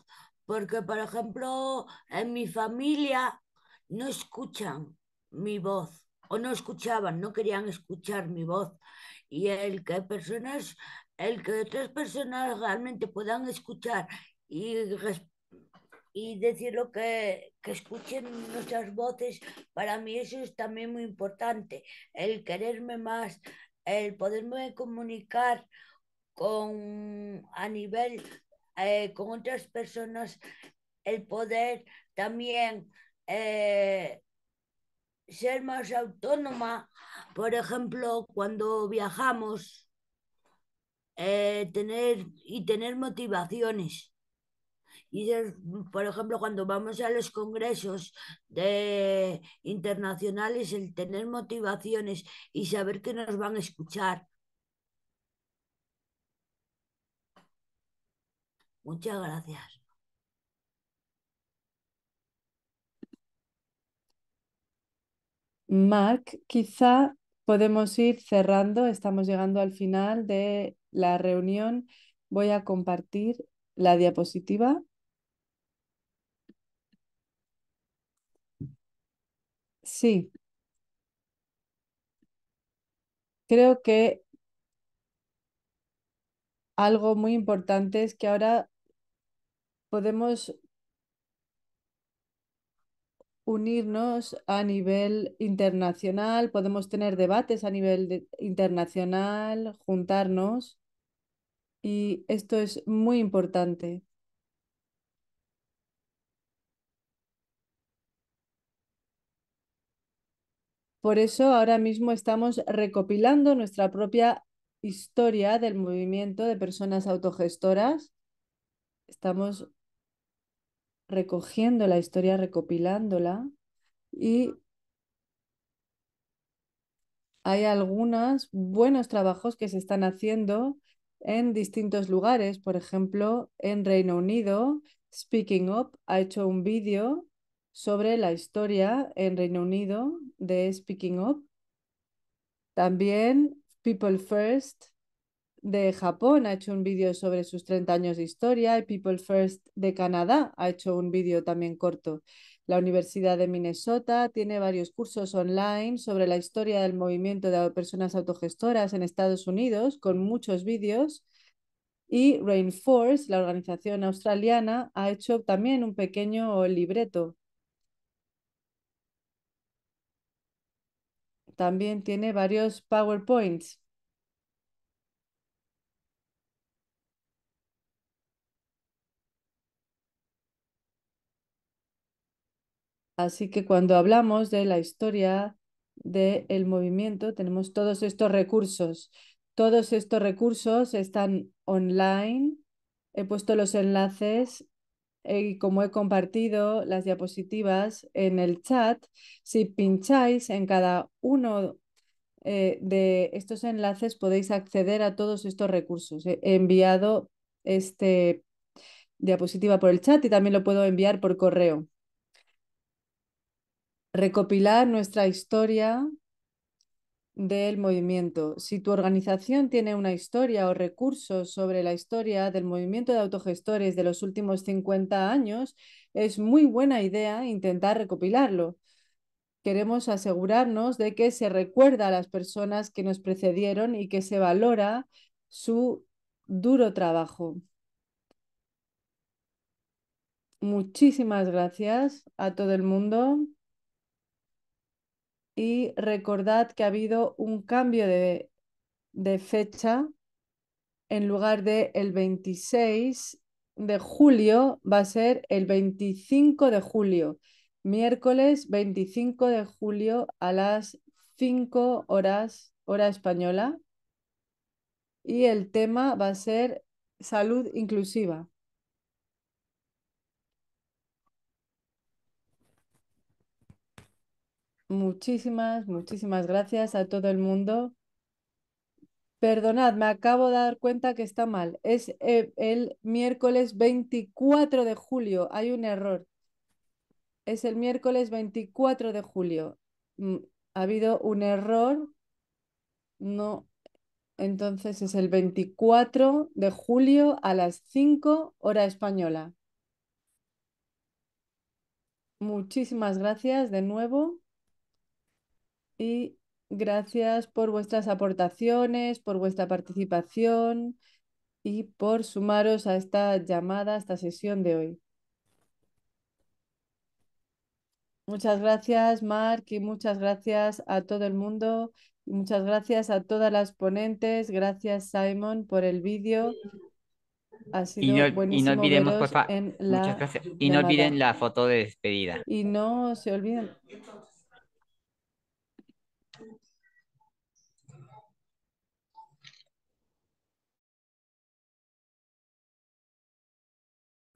[SPEAKER 6] porque por ejemplo en mi familia no escuchan mi voz o no escuchaban, no querían escuchar mi voz. Y el que personas, el que otras personas realmente puedan escuchar y, y decir que, escuchen nuestras voces, para mí eso es también muy importante, el quererme más, el poderme comunicar con, a nivel eh, con otras personas, el poder también eh, ser más autónoma, por ejemplo, cuando viajamos, eh, tener y tener motivaciones. Y por ejemplo, cuando vamos a los congresos internacionales, el tener motivaciones y saber que nos van a escuchar. Muchas gracias.
[SPEAKER 1] Marc, quizá podemos ir cerrando, estamos llegando al final de la reunión. Voy a compartir la diapositiva. Sí, creo que algo muy importante es que ahora podemos unirnos a nivel internacional, podemos tener debates a nivel internacional, juntarnos y esto es muy importante. Por eso ahora mismo estamos recopilando nuestra propia historia del movimiento de personas autogestoras. Estamos recogiendo la historia, recopilándola y hay algunos buenos trabajos que se están haciendo en distintos lugares. Por ejemplo, en Reino Unido, Speaking Up ha hecho un vídeo sobre la historia en Reino Unido de Speaking Up. También People First de Japón ha hecho un vídeo sobre sus 30 años de historia y People First de Canadá ha hecho un vídeo también corto. La Universidad de Minnesota tiene varios cursos online sobre la historia del movimiento de personas autogestoras en Estados Unidos con muchos vídeos. Y Rainforce, la organización australiana, ha hecho también un pequeño libreto también tiene varios PowerPoints. Así que cuando hablamos de la historia del movimiento, tenemos todos estos recursos. Todos estos recursos están online. He puesto los enlaces eh, y como he compartido las diapositivas en el chat, si pincháis en cada uno eh, de estos enlaces podéis acceder a todos estos recursos. He enviado esta diapositiva por el chat y también lo puedo enviar por correo. Recopilar nuestra historia del movimiento. Si tu organización tiene una historia o recursos sobre la historia del movimiento de autogestores de los últimos 50 años, es muy buena idea intentar recopilarlo. Queremos asegurarnos de que se recuerda a las personas que nos precedieron y que se valora su duro trabajo. Muchísimas gracias a todo el mundo y recordad que ha habido un cambio de, de fecha. En lugar de el 26 de julio, va a ser el 25 de julio, miércoles 25 de julio a las 5 horas, hora española. Y el tema va a ser salud inclusiva. Muchísimas, muchísimas gracias a todo el mundo. Perdonad, me acabo de dar cuenta que está mal. Es eh, el miércoles 24 de julio. Hay un error. Es el miércoles 24 de julio. Mm, ha habido un error. No. Entonces es el 24 de julio a las 5 hora española. Muchísimas gracias de nuevo y gracias por vuestras aportaciones, por vuestra participación y por sumaros a esta llamada, a esta sesión de hoy. Muchas gracias, Mark, y muchas gracias a todo el mundo. muchas gracias a todas las ponentes. Gracias, Simon, por el vídeo. Ha sido y no, y no olvidemos, Y no olviden
[SPEAKER 2] la foto de despedida.
[SPEAKER 1] Y no se olviden.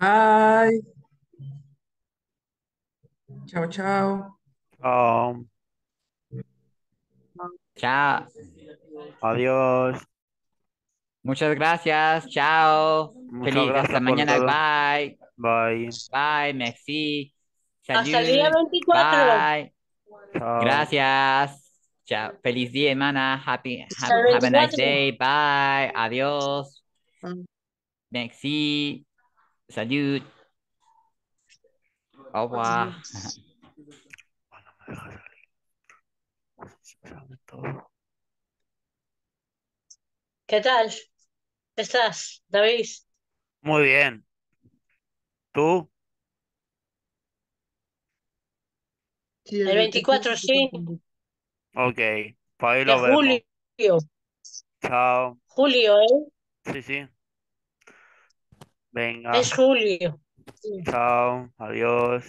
[SPEAKER 4] Bye.
[SPEAKER 7] Chao, chao. Um,
[SPEAKER 2] chao. Adiós. Muchas gracias. Chao. Feliz hasta mañana. Bye. Bye. Bye, merci. Hasta el día 24. Bye. Gracias. Chao. Feliz día, hermana. Happy, have, a nice day. Bye. Adiós. Mm. Merci. Salud. Au revoir.
[SPEAKER 4] ¿Qué tal? ¿Qué ¿Estás, David?
[SPEAKER 7] Muy bien. ¿Tú? El
[SPEAKER 4] 24, sí.
[SPEAKER 7] Ok, para ahí lo vemos.
[SPEAKER 4] Julio. Chao. Julio, ¿eh?
[SPEAKER 7] Sí, sí. Venga. Es
[SPEAKER 4] julio. Chao, adiós.